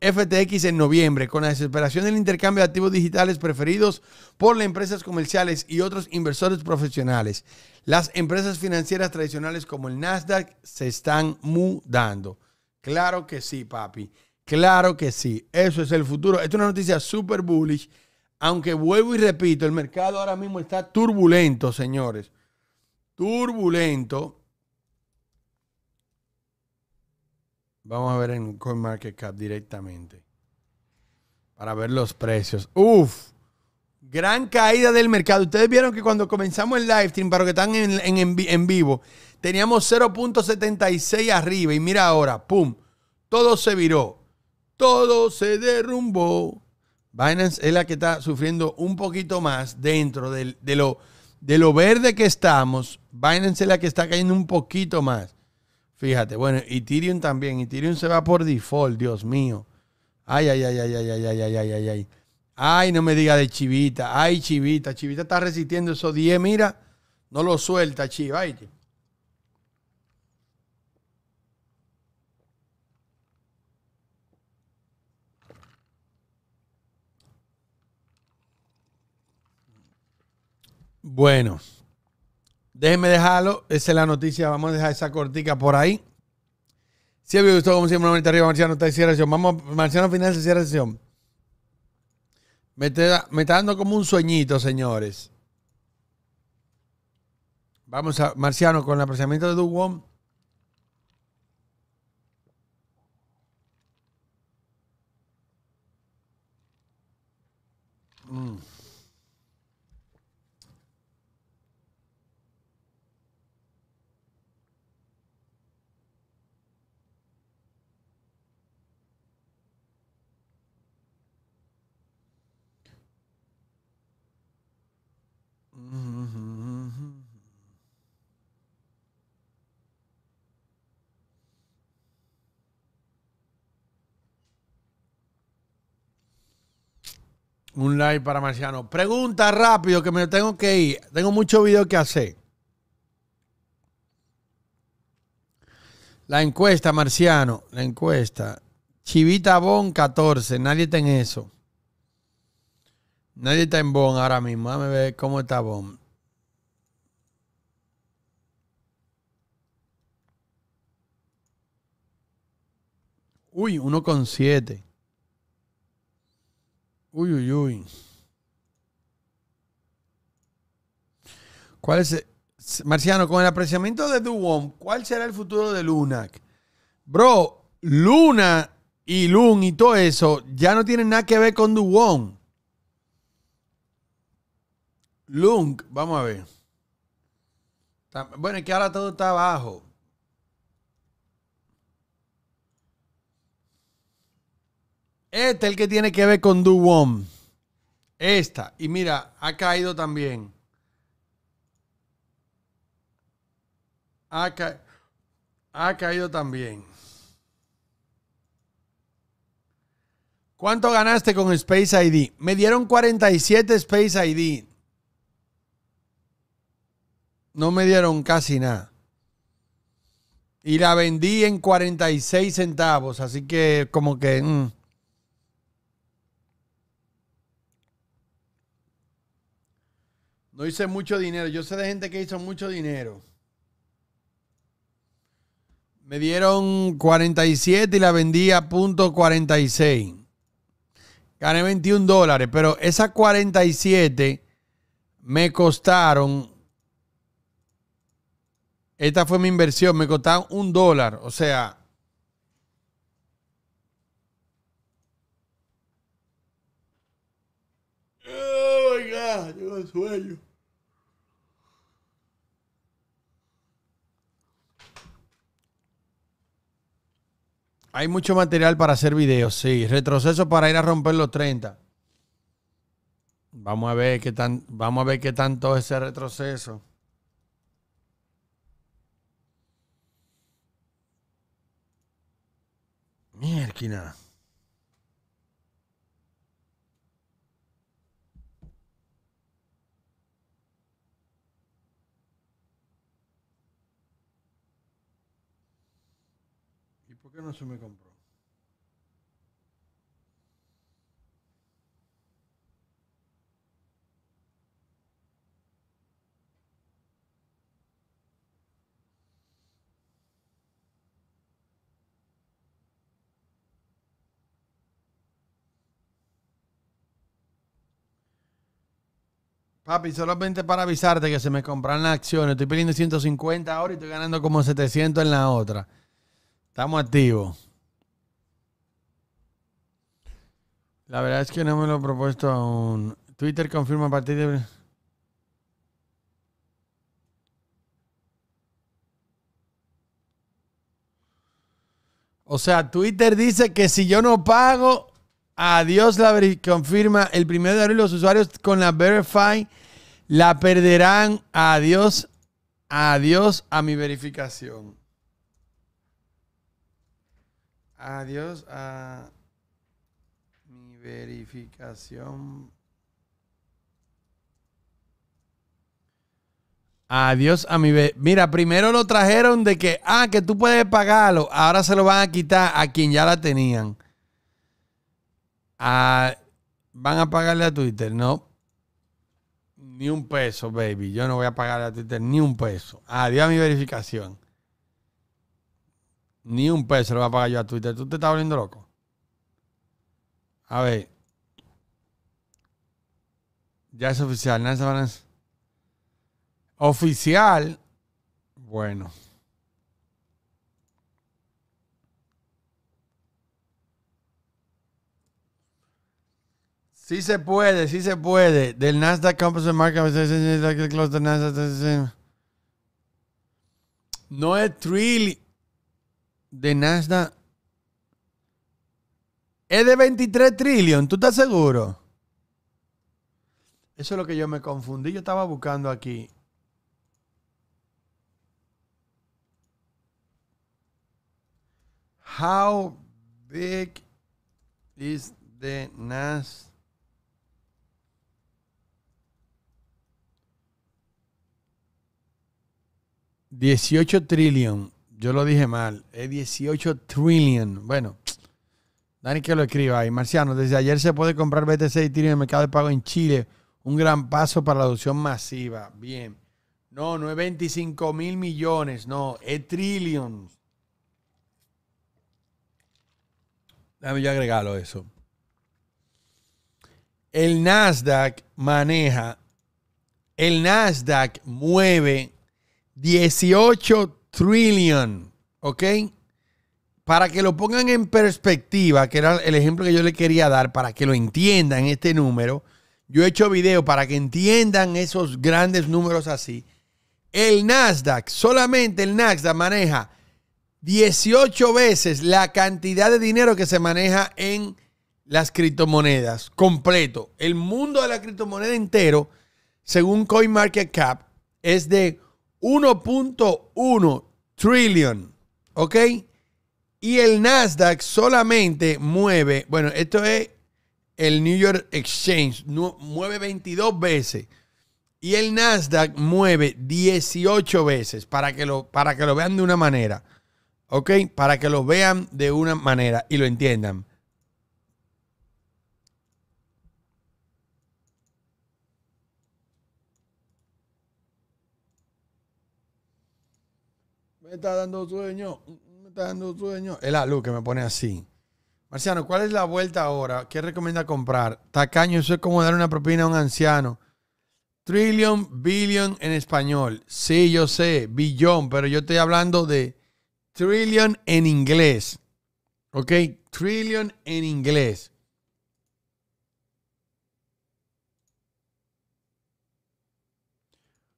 FTX en noviembre, con la desesperación del intercambio de activos digitales preferidos por las empresas comerciales y otros inversores profesionales. Las empresas financieras tradicionales como el Nasdaq se están mudando. Claro que sí, papi. Claro que sí, eso es el futuro. Esta es una noticia súper bullish, aunque vuelvo y repito, el mercado ahora mismo está turbulento, señores. Turbulento. Vamos a ver en CoinMarketCap directamente para ver los precios. Uf, gran caída del mercado. Ustedes vieron que cuando comenzamos el live stream, para los que están en, en vivo, teníamos 0.76 arriba y mira ahora, ¡pum! Todo se viró todo se derrumbó. Binance es la que está sufriendo un poquito más dentro de, lo, de lo verde que estamos. Binance es la que está cayendo un poquito más. Fíjate, bueno, Ethereum también. Ethereum se va por default, Dios mío. Ay, ay, ay, ay, ay, ay, ay, ay, ay, ay, ay. no me diga de Chivita. Ay, Chivita. Chivita está resistiendo esos 10. Mira, no lo suelta, Chivita. Ay, Bueno, déjenme dejarlo. Esa es la noticia. Vamos a dejar esa cortica por ahí. Si habéis visto como siempre, una arriba, Marciano, está cierra sesión. Vamos, Marciano, final se cierra sesión. Me está, dando como un sueñito, señores. Vamos a Marciano con el apreciamiento de Duwon. Un like para Marciano. Pregunta rápido que me tengo que ir. Tengo mucho video que hacer. La encuesta, Marciano. La encuesta. Chivita Bon 14. Nadie está en eso. Nadie está en Bon ahora mismo. Dame ver cómo está Bon. Uy, 1,7. Uy, uy, uy. ¿Cuál es? Marciano, con el apreciamiento de Duwon, ¿cuál será el futuro de Lunac? Bro, Luna y Lun y todo eso ya no tienen nada que ver con Duwon. Lung, vamos a ver. Bueno, es que ahora todo está abajo. Este es el que tiene que ver con Duwom. Esta. Y mira, ha caído también. Ha, caído también. ¿Cuánto ganaste con Space ID? Me dieron 47 Space ID. No me dieron casi nada. Y la vendí en 46 centavos. Así que como que... Mm. No hice mucho dinero. Yo sé de gente que hizo mucho dinero. Me dieron 47 y la vendí a punto 46. Gané 21 dólares, pero esas 47 me costaron. Esta fue mi inversión, me costaron un dólar. O sea, Hay mucho material para hacer videos, sí. Retroceso para ir a romper los 30. Vamos a ver qué tan, vamos a ver qué tanto ese retroceso. Mierda. no se me compró. Papi, solamente para avisarte que se me compran las acciones. Estoy pidiendo 150 ahora y estoy ganando como 700 en la otra. Estamos activos. La verdad es que no me lo he propuesto aún. Twitter confirma a partir de... O sea, Twitter dice que si yo no pago, adiós la confirma el primero de abril los usuarios con la Verify la perderán. Adiós, adiós a mi verificación. Adiós a mi verificación. Adiós a mi... Mira, primero lo trajeron de que, ah, que tú puedes pagarlo. Ahora se lo van a quitar a quien ya la tenían. Ah, van a pagarle a Twitter, ¿no? Ni un peso, baby. Yo no voy a pagarle a Twitter ni un peso. Adiós a mi verificación. Ni un peso lo va a pagar yo a Twitter. ¿Tú te estás volviendo loco? A ver. Ya es oficial, ¿no? Oficial. Bueno. Sí se puede, sí se puede. Del Nasdaq Composite Market Close Nasdaq. No es trillion de Nasdaq es de 23 trillion, ¿tú estás seguro? Eso es lo que yo me confundí, yo estaba buscando aquí. How big is the Nasdaq? Dieciocho trillion. Yo lo dije mal. Es 18 trillion. Bueno, Dani que lo escriba ahí. Marciano, desde ayer se puede comprar BTC y en el mercado de pago en Chile. Un gran paso para la adopción masiva. Bien. No, no es 25 mil millones. No, es trillions. Dame yo agregarlo eso. El Nasdaq maneja, el Nasdaq mueve 18 trillion, ¿ok? Para que lo pongan en perspectiva, que era el ejemplo que yo le quería dar, para que lo entiendan este número, yo he hecho video para que entiendan esos grandes números así. El Nasdaq, solamente el Nasdaq maneja 18 veces la cantidad de dinero que se maneja en las criptomonedas, completo. El mundo de la criptomoneda entero, según CoinMarketCap, es de 1.1 trillion, ¿ok? Y el Nasdaq solamente mueve, bueno, esto es el New York Exchange, mueve 22 veces. Y el Nasdaq mueve 18 veces para que lo, para que lo vean de una manera. ¿Ok? Para que lo vean de una manera y lo entiendan. Me está dando sueño. Me está dando sueño. Es la luz que me pone así. Marciano, ¿cuál es la vuelta ahora? ¿Qué recomienda comprar? Tacaño, eso es como dar una propina a un anciano. Trillion, billion en español. Sí, yo sé, billón, pero yo estoy hablando de trillion en inglés. ¿Ok? Trillion en inglés.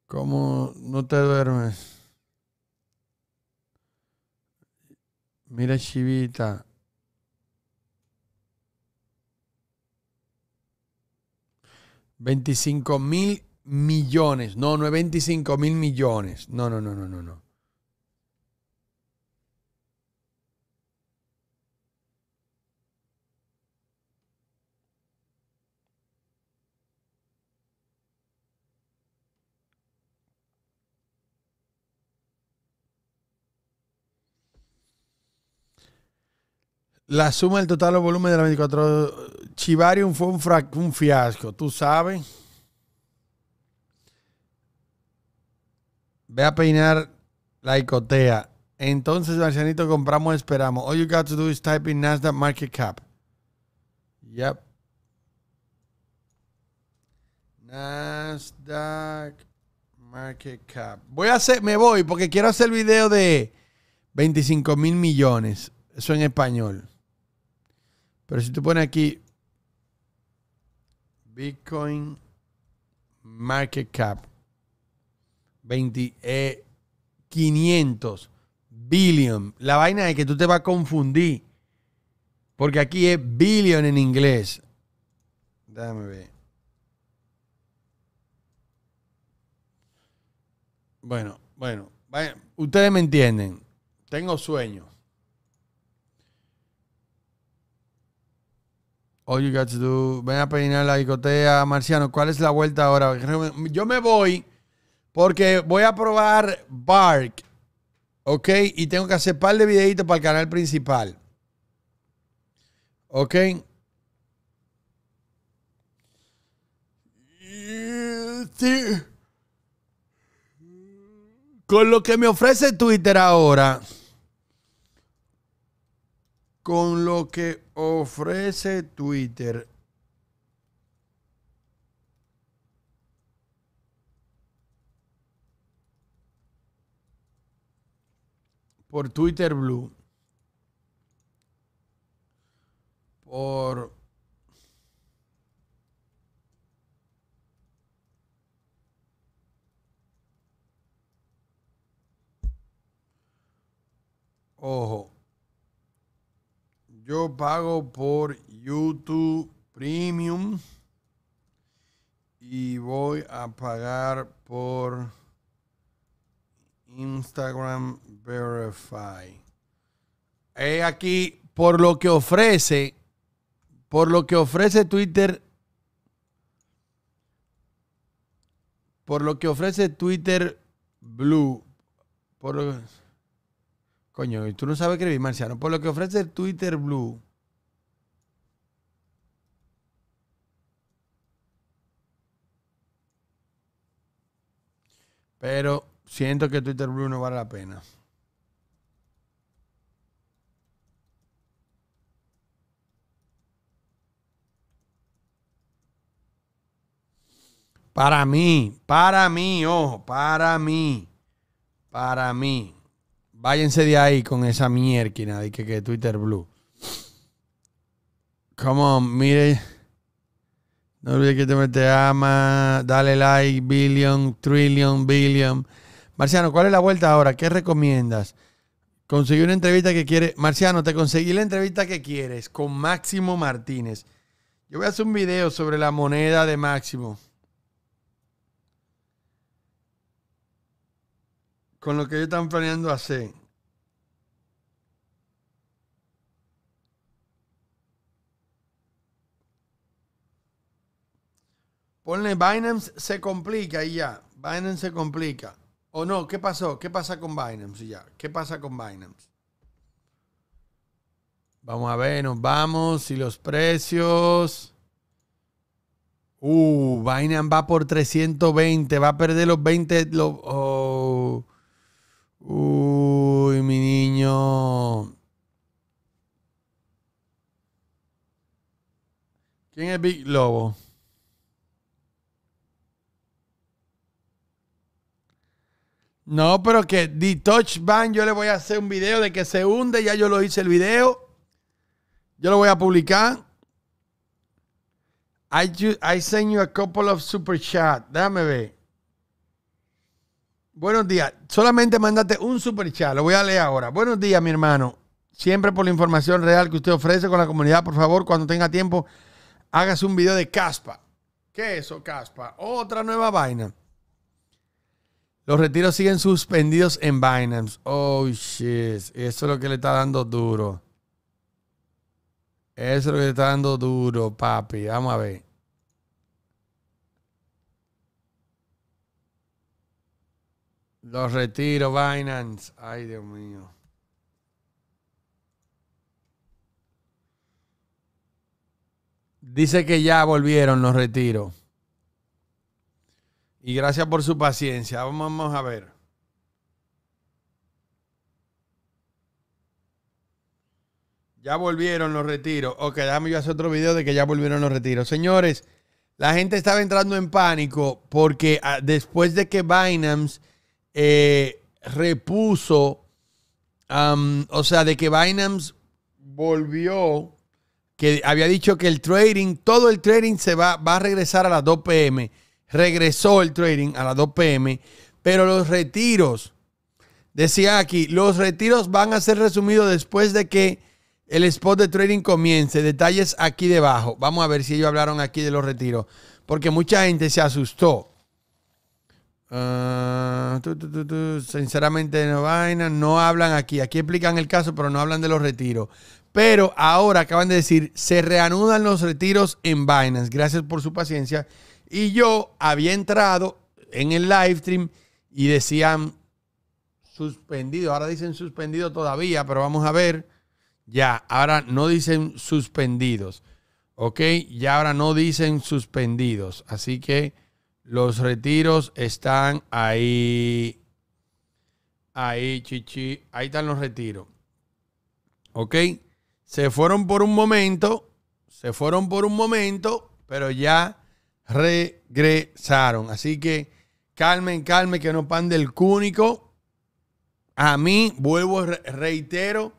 ¿Cómo no te duermes? Mira, Chivita. 25 mil millones. No, no es 25 mil millones. No, no, no, no, no, no. La suma del total o volumen de la 24 Chivarium fue un, un fiasco, tú sabes. Ve a peinar la icotea. Entonces, Marcianito, compramos, esperamos. All you got to do is type in Nasdaq market cap. Yep. Nasdaq market cap. Voy a hacer, me voy porque quiero hacer el video de 25 mil millones. Eso en español. Pero si tú pones aquí Bitcoin Market Cap 20, 500 eh, billion, la vaina es que tú te vas a confundir. Porque aquí es billion en inglés. Déjame ver. Bueno, bueno, ustedes me entienden. Tengo sueños. All you got to do. Ven a peinar la bicotea, Marciano, ¿cuál es la vuelta ahora? Yo me voy porque voy a probar Bark. ¿Ok? Y tengo que hacer un par de videitos para el canal principal. ¿Ok? Con lo que me ofrece Twitter ahora con lo que ofrece Twitter. Por Twitter Blue. Por Ojo. Yo pago por YouTube Premium y voy a pagar por Instagram Verify. He aquí por lo que ofrece, por lo que ofrece Twitter, por lo que ofrece Twitter Blue, por Coño, y tú no sabes escribir, Marciano. Por lo que ofrece el Twitter Blue. Pero siento que Twitter Blue no vale la pena. Para mí, para mí, ojo, para mí, para mí váyanse de ahí con esa mierquina de que, que Twitter Blue. Come on, mire. No olvides que te, te ama. Dale like, billion, trillion, billion. Marciano, ¿cuál es la vuelta ahora? ¿Qué recomiendas? Conseguí una entrevista que quieres. Marciano, te conseguí la entrevista que quieres con Máximo Martínez. Yo voy a hacer un video sobre la moneda de Máximo. con lo que ellos están planeando hacer. Ponle Binance se complica y ya. Binance se complica. ¿O no? ¿Qué pasó? ¿Qué pasa con Binance y ya? ¿Qué pasa con Binance? Vamos a ver, nos vamos. Y los precios. Uh, Binance va por 320. Va a perder los 20. Los, oh, Uy, mi niño. ¿Quién es Big Lobo? No, pero que The Touch Band, yo le voy a hacer un video de que se hunde. Ya yo lo hice el video. Yo lo voy a publicar. I, I send you a couple of super chat. Déjame ver. Buenos días. Solamente mandate un super chat. Lo voy a leer ahora. Buenos días, mi hermano. Siempre por la información real que usted ofrece con la comunidad, por favor, cuando tenga tiempo, hagas un video de caspa. ¿Qué es eso, caspa? Otra nueva vaina. Los retiros siguen suspendidos en Binance. Oh, shit. Eso es lo que le está dando duro. Eso es lo que le está dando duro, papi. Vamos a ver. Los retiro, Binance. Ay, Dios mío. Dice que ya volvieron los retiros. Y gracias por su paciencia. Vamos a ver. Ya volvieron los retiros. Ok, déjame yo hacer otro video de que ya volvieron los retiros. Señores, la gente estaba entrando en pánico porque ah, después de que Binance eh, repuso, o sea, de que Binance volvió, que había dicho que el trading, todo el trading se va, va a regresar a las 2 pm. Regresó el trading a las 2 pm, pero los retiros, decía aquí, los retiros van a ser resumidos después de que el spot de trading comience. Detalles aquí debajo. Vamos a ver si ellos hablaron aquí de los retiros, porque mucha gente se asustó. Ah, sinceramente, no vaina, no hablan aquí. Aquí explican el caso, pero no hablan de los retiros. Pero ahora acaban de decir, se reanudan los retiros en Binance. Gracias por su paciencia. Y yo había entrado en el live stream y decían suspendido. Ahora dicen suspendido todavía, pero vamos a ver. Ya, ahora no dicen suspendidos. ¿Ok? Ya ahora no dicen suspendidos. Así que los retiros están ahí. Ahí, chichi. Ahí están los retiros. ¿Ok? Se fueron por un momento. Se fueron por un momento. Pero ya regresaron. Así que calmen, calmen, que no pan del cúnico. A mí, vuelvo, reitero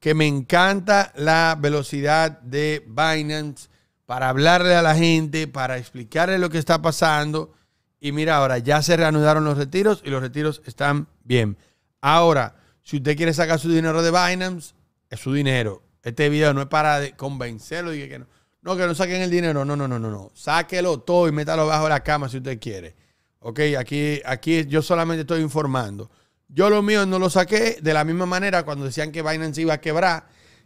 que me encanta la velocidad de Binance para hablarle a la gente, para explicarle lo que está pasando. Y mira, ahora ya se reanudaron los retiros y los retiros están bien. Ahora, si usted quiere sacar su dinero de Binance, es su dinero. Este video no es para convencerlo y que no. No, que no saquen el dinero. No, no, no, no, no. Sáquelo todo y métalo bajo la cama si usted quiere. Ok, aquí, aquí yo solamente estoy informando. Yo lo mío no lo saqué de la misma manera cuando decían que Binance iba a quebrar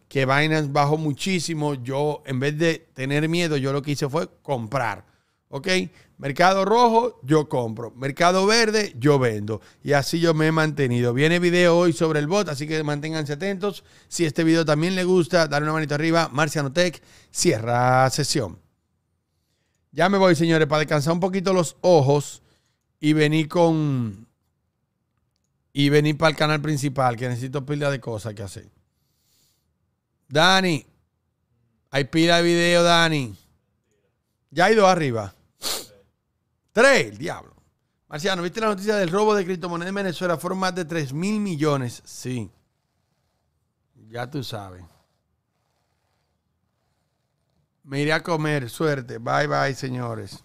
que Binance bajó muchísimo. Yo, en vez de tener miedo, yo lo que hice fue comprar. ¿Ok? Mercado rojo, yo compro. Mercado verde, yo vendo. Y así yo me he mantenido. Viene video hoy sobre el bot, así que manténganse atentos. Si este video también le gusta, dale una manito arriba. Marciano Tech cierra sesión. Ya me voy, señores, para descansar un poquito los ojos y venir con. Y venir para el canal principal, que necesito pila de cosas que hacer. Dani. Hay pila de video, Dani. Ya ha ido arriba. Tres, el diablo. Marciano, ¿viste la noticia del robo de criptomonedas en Venezuela? Fueron más de 3 mil millones. Sí. Ya tú sabes. Me iré a comer. Suerte. Bye, bye, señores.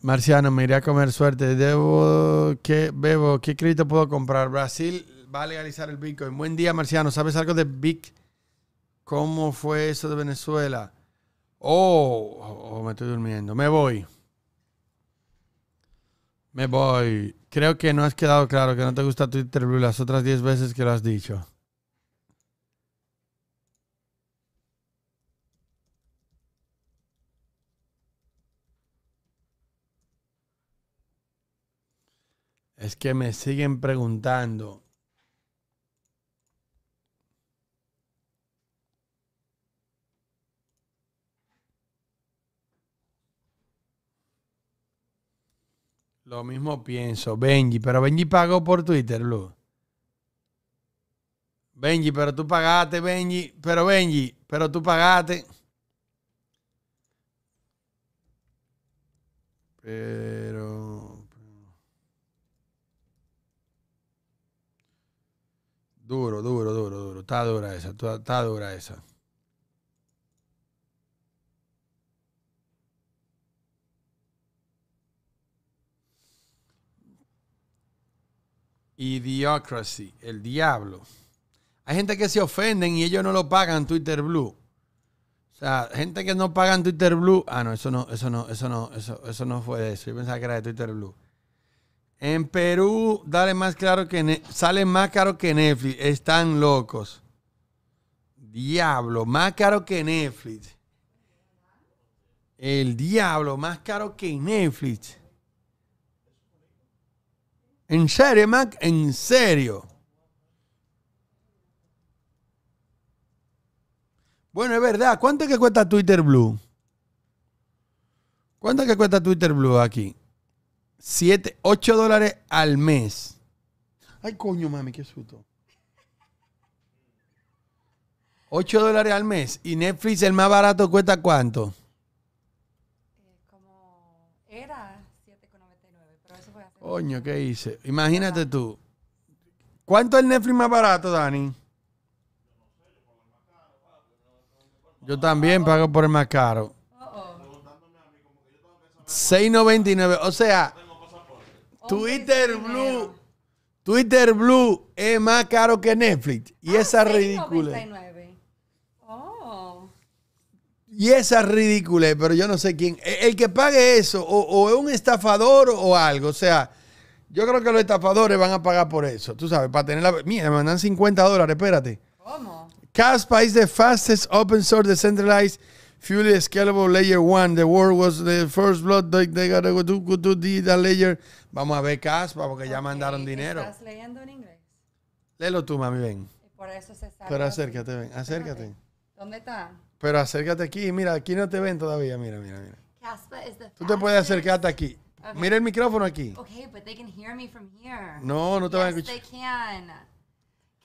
Marciano, me iré a comer suerte. Debo, ¿qué, bebo, ¿qué crédito puedo comprar? Brasil va a legalizar el Bitcoin. Buen día, Marciano. ¿Sabes algo de Bitcoin? ¿Cómo fue eso de Venezuela? Oh, oh, me estoy durmiendo. Me voy. Me voy. Creo que no has quedado claro que no te gusta Twitter Blue las otras 10 veces que lo has dicho. Es que me siguen preguntando. Lo mismo pienso, Benji, pero Benji pagó por Twitter, Lu. Benji, pero tú pagaste, Benji, pero Benji, pero tú pagaste. Pero Duro, duro, duro, duro. Está dura esa, está, dura esa. Idiocracy, el diablo. Hay gente que se ofenden y ellos no lo pagan Twitter Blue. O sea, gente que no pagan Twitter Blue. Ah, no, eso no, eso no, eso no, eso, eso no fue eso. Yo pensaba que era de Twitter Blue. En Perú, dale más claro que sale más caro que Netflix. Están locos. Diablo, más caro que Netflix. El diablo, más caro que Netflix. En serio, Mac, en serio. Bueno, es verdad. ¿Cuánto es que cuesta Twitter Blue? ¿Cuánto es que cuesta Twitter Blue aquí? 7, 8 dólares al mes. Ay, coño, mami, qué susto. 8 dólares al mes. ¿Y Netflix el más barato cuesta cuánto? Eh, como era 7,99. Coño, ¿qué hice? Imagínate tú. ¿Cuánto es el Netflix más barato, Dani? Yo también pago por el más caro. 6.99. O sea, Twitter Blue. Twitter Blue es más caro que Netflix. Y ah, esa esa ridícula. Oh. Y esa ridícula, pero yo no sé quién. E, el que pague eso, o, es un estafador o algo. O sea, yo creo que los estafadores van a pagar por eso. Tú sabes, para tener la. Mira, me mandan 50 dólares, espérate. ¿Cómo? Caspa es the fastest open source decentralized Fully Scalable Layer 1, The World was the first blood, they, they got to, go to the, layer. Vamos a ver Caspa porque ya mandaron dinero. ¿Estás leyendo en inglés? Léelo tú, mami, ven. por eso se Pero acércate, ven, acércate. ¿Dónde está? Pero acércate aquí, mira, aquí no te ven todavía, mira, mira, mira. Caspa is the Tú te puedes hasta aquí. Mira el micrófono aquí. Okay, but they can hear me from here. No, no te van a escuchar.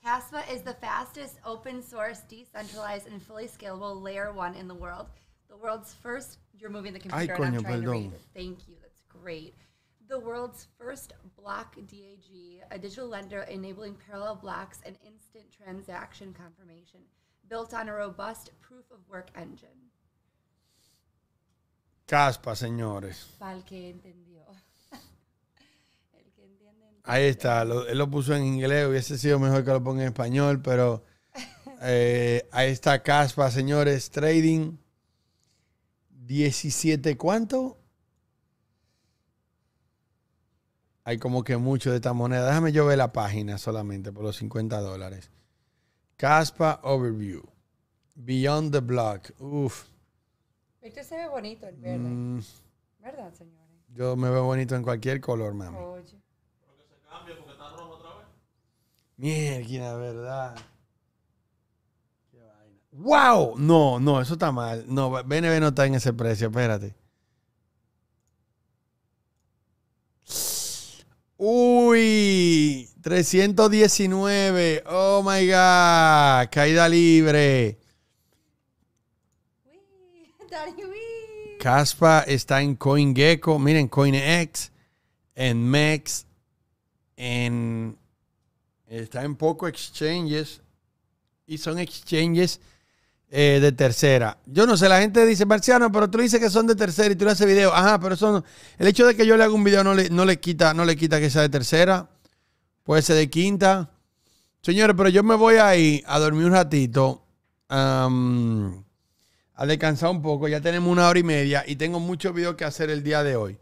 CASPA is the fastest open source, decentralized, and fully scalable layer one in the world. The world's first, you're moving the computer Ay, and I'm trying perdón. to read it. Thank you, that's great. The world's first block DAG, a digital lender enabling parallel blocks and instant transaction confirmation, built on a robust proof of work engine. Caspa, señores. Para el que Ahí está, él lo puso en inglés, hubiese sido mejor que lo ponga en español, pero eh, ahí está Caspa, señores, trading 17, ¿cuánto? Hay como que mucho de esta moneda. Déjame yo ver la página solamente por los 50 dólares. Caspa Overview. Beyond the Block. Uf. Este se ve bonito el verde. Mm. ¿Verdad, señores? Yo me veo bonito en cualquier color, mami. Oye porque está otra vez. Mierda, verdad. ¡Wow! No, no, eso está mal. No, BNB no está en ese precio, espérate. Uy, 319. Oh my God. Caída libre. Caspa está en CoinGecko. Miren, CoinX, en MEX, está en poco exchanges y son exchanges eh, de tercera. Yo no sé, la gente dice, Marciano, pero tú dices que son de tercera y tú le haces video. Ajá, pero son, el hecho de que yo le haga un video no le, no le, quita, no le quita que sea de tercera. Puede ser de quinta. Señores, pero yo me voy ir a dormir un ratito. a descansar un poco. Ya tenemos una hora y media y tengo muchos videos que hacer el día de hoy.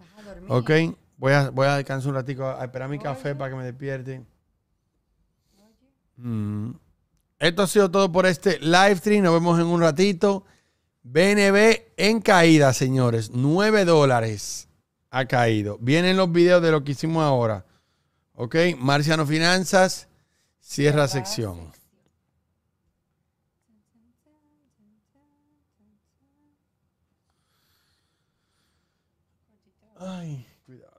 Voy a, voy a descansar un ratico a, esperar mi café para que me despierte. Mm. Esto ha sido todo por este live stream. Nos vemos en un ratito. BNB en caída, señores. 9 dólares ha caído. Vienen los videos de lo que hicimos ahora. Ok, Marciano Finanzas, cierra sección. Ay.